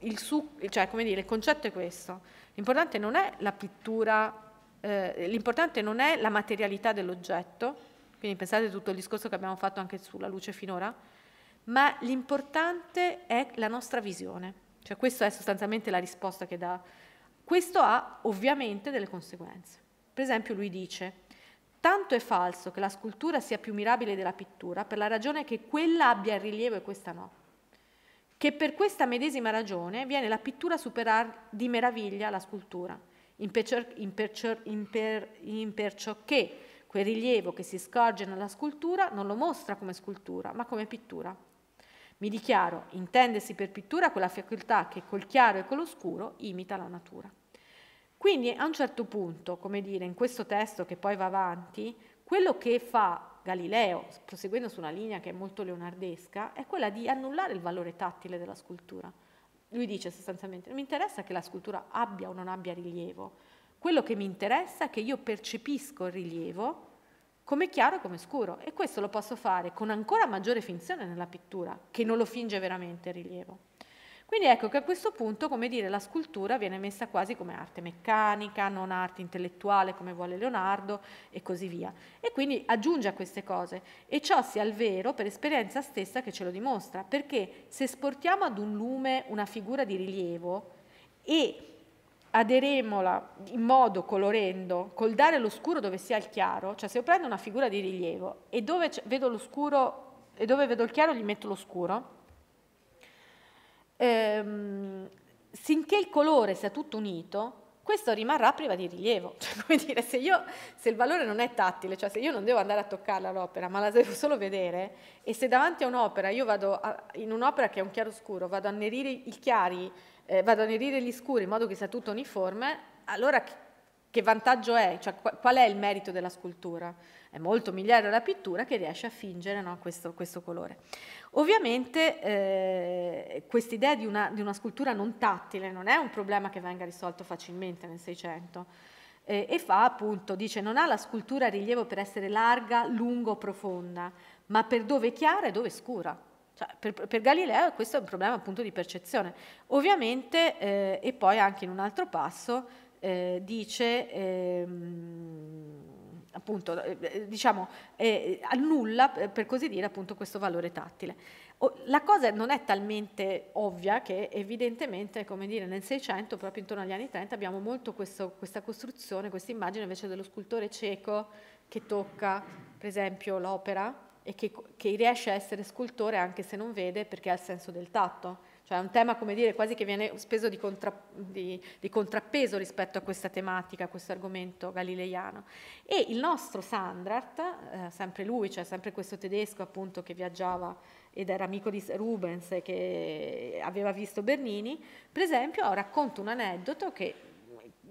il, su, cioè, dire, il concetto è questo, L'importante non è la pittura, eh, l'importante non è la materialità dell'oggetto, quindi pensate tutto il discorso che abbiamo fatto anche sulla luce finora, ma l'importante è la nostra visione. Cioè questa è sostanzialmente la risposta che dà. Questo ha ovviamente delle conseguenze. Per esempio lui dice, tanto è falso che la scultura sia più mirabile della pittura per la ragione che quella abbia rilievo e questa no che per questa medesima ragione viene la pittura a superar di meraviglia la scultura, in perciò che quel rilievo che si scorge nella scultura non lo mostra come scultura, ma come pittura. Mi dichiaro, intendesi per pittura quella facoltà che col chiaro e con lo scuro imita la natura. Quindi a un certo punto, come dire, in questo testo che poi va avanti, quello che fa Galileo, proseguendo su una linea che è molto leonardesca, è quella di annullare il valore tattile della scultura. Lui dice sostanzialmente, non mi interessa che la scultura abbia o non abbia rilievo, quello che mi interessa è che io percepisco il rilievo come chiaro e come scuro e questo lo posso fare con ancora maggiore finzione nella pittura, che non lo finge veramente il rilievo. Quindi ecco che a questo punto, come dire, la scultura viene messa quasi come arte meccanica, non arte intellettuale come vuole Leonardo e così via. E quindi aggiunge a queste cose e ciò sia il vero per esperienza stessa che ce lo dimostra, perché se sportiamo ad un lume una figura di rilievo e aderemola in modo colorendo, col dare l'oscuro dove sia il chiaro, cioè se io prendo una figura di rilievo e dove vedo l'oscuro e dove vedo il chiaro gli metto l'oscuro, ehm, sinché il colore sia tutto unito, questo rimarrà priva di rilievo. Cioè, come dire, se, io, se, il valore non è tattile, cioè se io non devo andare a toccarla l'opera, ma la devo solo vedere, e se davanti a un'opera, io vado a, in un'opera che è un chiaroscuro, vado a annerire i chiari, eh, vado a nerire gli scuri in modo che sia tutto uniforme, allora che, che vantaggio è? Cioè, qual è il merito della scultura? è molto migliore la pittura che riesce a fingere no, questo, questo, colore. Ovviamente eh, quest'idea di una, di una scultura non tattile non è un problema che venga risolto facilmente nel Seicento eh, e fa appunto, dice, non ha la scultura rilievo per essere larga, lunga o profonda, ma per dove è chiara e dove è scura. Cioè, per, per, Galileo questo è un problema appunto di percezione. Ovviamente, eh, e poi anche in un altro passo, eh, dice... Ehm, appunto, eh, eh, diciamo, eh, annulla eh, per così dire appunto questo valore tattile. la cosa non è talmente ovvia che evidentemente, come dire, nel 600, proprio intorno agli anni 30, abbiamo molto questo, questa costruzione, questa immagine invece dello scultore cieco che tocca, per esempio, l'opera e che, che riesce a essere scultore anche se non vede perché ha il senso del tatto. Cioè è un tema, come dire, quasi che viene speso di, contra, di, di contrappeso rispetto a questa tematica, a questo argomento galileiano. E il nostro Sandrart, eh, sempre lui, cioè sempre questo tedesco appunto che viaggiava ed era amico di Rubens e che aveva visto Bernini, per esempio racconta un aneddoto che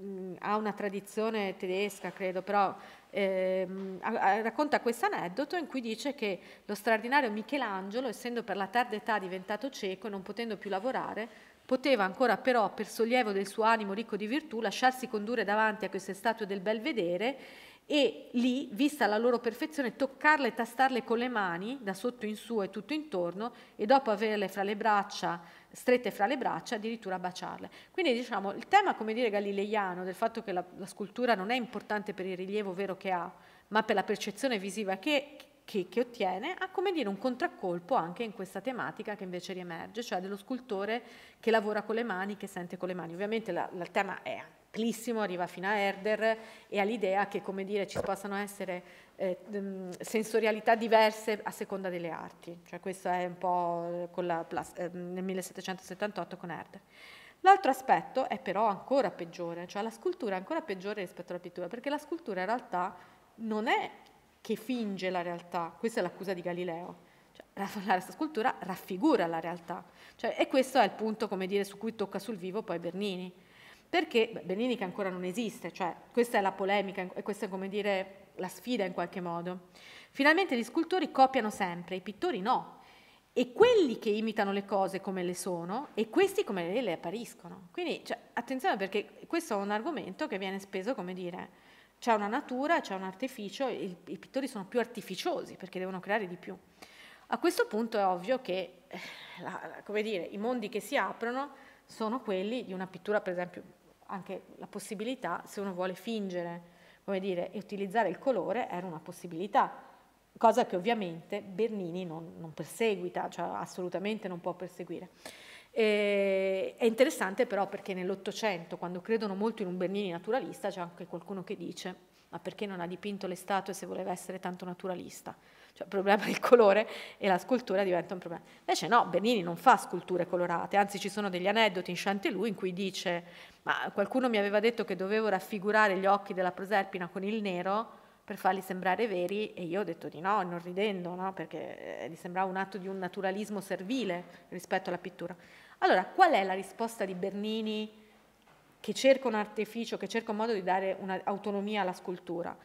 mm, ha una tradizione tedesca, credo, però ehm, racconta questo aneddoto in cui dice che lo straordinario Michelangelo, essendo per la tarda età diventato cieco e non potendo più lavorare, poteva ancora però, per sollievo del suo animo ricco di virtù, lasciarsi condurre davanti a queste statue del belvedere e lì, vista la loro perfezione, toccarle e tastarle con le mani, da sotto in su e tutto intorno, e dopo averle fra le braccia, strette fra le braccia, addirittura baciarle. Quindi diciamo, il tema, come dire, galileiano, del fatto che la, la scultura non è importante per il rilievo vero che ha, ma per la percezione visiva che, che, che, ottiene, ha come dire un contraccolpo anche in questa tematica che invece riemerge, cioè dello scultore che lavora con le mani, che sente con le mani. Ovviamente il tema è amplissimo, arriva fino a Herder e all'idea che come dire, ci possano essere eh, sensorialità diverse a seconda delle arti. Cioè, questo è un po' la, eh, nel 1778 con Herder. L'altro aspetto è però ancora peggiore, cioè la scultura è ancora peggiore rispetto alla pittura, perché la scultura in realtà non è che finge la realtà, questa è l'accusa di Galileo. Cioè, la, la scultura raffigura la realtà, cioè, e questo è il punto come dire, su cui tocca sul vivo poi Bernini perché beh, che ancora non esiste, cioè questa è la polemica e questa è come dire la sfida in qualche modo. Finalmente gli scultori copiano sempre, i pittori no. E quelli che imitano le cose come le sono e questi come le appariscono. Quindi cioè, attenzione perché questo è un argomento che viene speso come dire c'è una natura, c'è un artificio, i, i pittori sono più artificiosi perché devono creare di più. A questo punto è ovvio che eh, la, la, dire, i mondi che si aprono sono quelli di una pittura, per esempio, anche la possibilità, se uno vuole fingere, come dire, e utilizzare il colore, era una possibilità, cosa che ovviamente Bernini non, non perseguita, cioè assolutamente non può perseguire. E, è interessante però perché nell'Ottocento, quando credono molto in un Bernini naturalista, c'è anche qualcuno che dice ma perché non ha dipinto le statue se voleva essere tanto naturalista? cioè il problema del colore e la scultura diventa un problema. Invece no, Bernini non fa sculture colorate, anzi ci sono degli aneddoti in Chantelou in cui dice ma qualcuno mi aveva detto che dovevo raffigurare gli occhi della Proserpina con il nero per farli sembrare veri e io ho detto di no, non ridendo, no? perché eh, gli sembrava un atto di un naturalismo servile rispetto alla pittura. Allora, qual è la risposta di Bernini che cerca un artificio, che cerca un modo di dare un'autonomia alla scultura?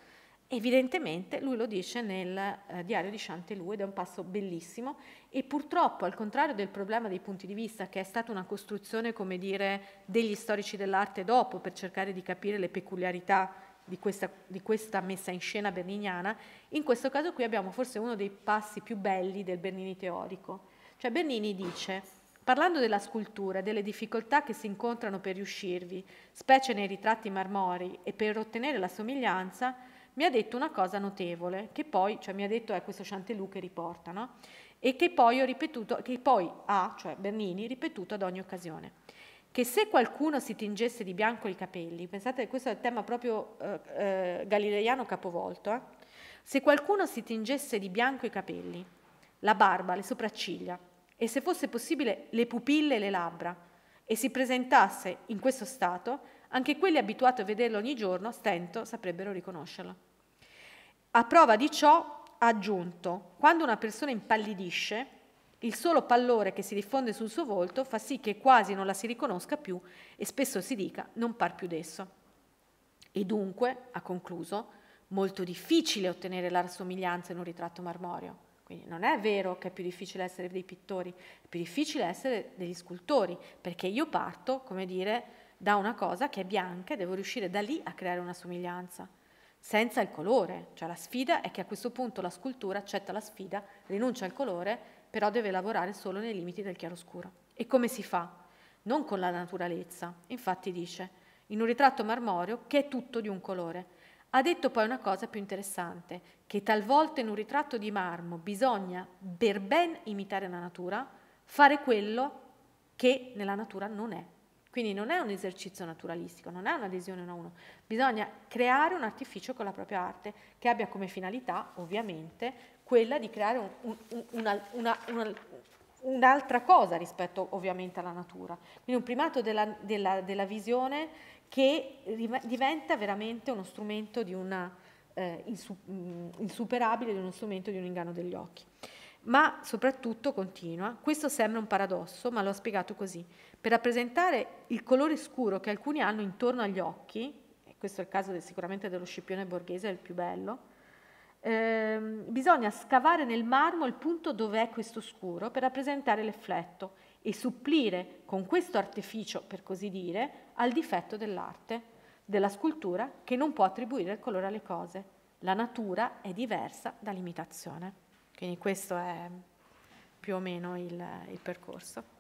Evidentemente lui lo dice nel eh, diario di Chantelou ed è un passo bellissimo e purtroppo al contrario del problema dei punti di vista che è stata una costruzione come dire degli storici dell'arte dopo per cercare di capire le peculiarità di questa, di questa messa in scena bernignana, in questo caso qui abbiamo forse uno dei passi più belli del Bernini teorico. Cioè Bernini dice Parlando della scultura e delle difficoltà che si incontrano per riuscirvi, specie nei ritratti marmori e per ottenere la somiglianza, mi ha detto una cosa notevole, che poi, cioè mi ha detto è eh, questo Chantelou che riporta, no? e che poi ho ripetuto, che poi ha, cioè Bernini, ripetuto ad ogni occasione, che se qualcuno si tingesse di bianco i capelli, pensate che questo è il tema proprio eh, eh, galileiano capovolto, eh? se qualcuno si tingesse di bianco i capelli, la barba, le sopracciglia e se fosse possibile le pupille e le labbra e si presentasse in questo stato, anche quelli abituati a vederlo ogni giorno, stento, saprebbero riconoscerlo. A prova di ciò ha aggiunto, quando una persona impallidisce, il solo pallore che si diffonde sul suo volto fa sì che quasi non la si riconosca più e spesso si dica non par più d'esso. E dunque, ha concluso, molto difficile ottenere la somiglianza in un ritratto marmoreo. Quindi non è vero che è più difficile essere dei pittori, è più difficile essere degli scultori, perché io parto, come dire, da una cosa che è bianca e devo riuscire da lì a creare una somiglianza senza il colore. Cioè la sfida è che a questo punto la scultura accetta la sfida, rinuncia al colore, però deve lavorare solo nei limiti del chiaroscuro. E come si fa? Non con la naturalezza. Infatti dice, in un ritratto marmoreo che è tutto di un colore. Ha detto poi una cosa più interessante, che talvolta in un ritratto di marmo bisogna, per ben imitare la natura, fare quello che nella natura non è. Quindi non è un esercizio naturalistico, non è un'adesione uno a uno. Bisogna creare un artificio con la propria arte che abbia come finalità, ovviamente, quella di creare un, un, una, una, una, un'altra cosa rispetto ovviamente alla natura. Quindi un primato della, della, della visione che diventa veramente uno strumento di una, eh, mm, insuperabile, di uno strumento di un inganno degli occhi. Ma soprattutto, continua, questo sembra un paradosso, ma l'ho spiegato così, per rappresentare il colore scuro che alcuni hanno intorno agli occhi, e questo è il caso sicuramente dello scipione borghese, è il più bello, eh, bisogna scavare nel marmo il punto dove è questo scuro per rappresentare l'effetto e supplire con questo artificio, per così dire, al difetto dell'arte, della scultura che non può attribuire il colore alle cose. La natura è diversa dall'imitazione. Quindi questo è più o meno il, il percorso.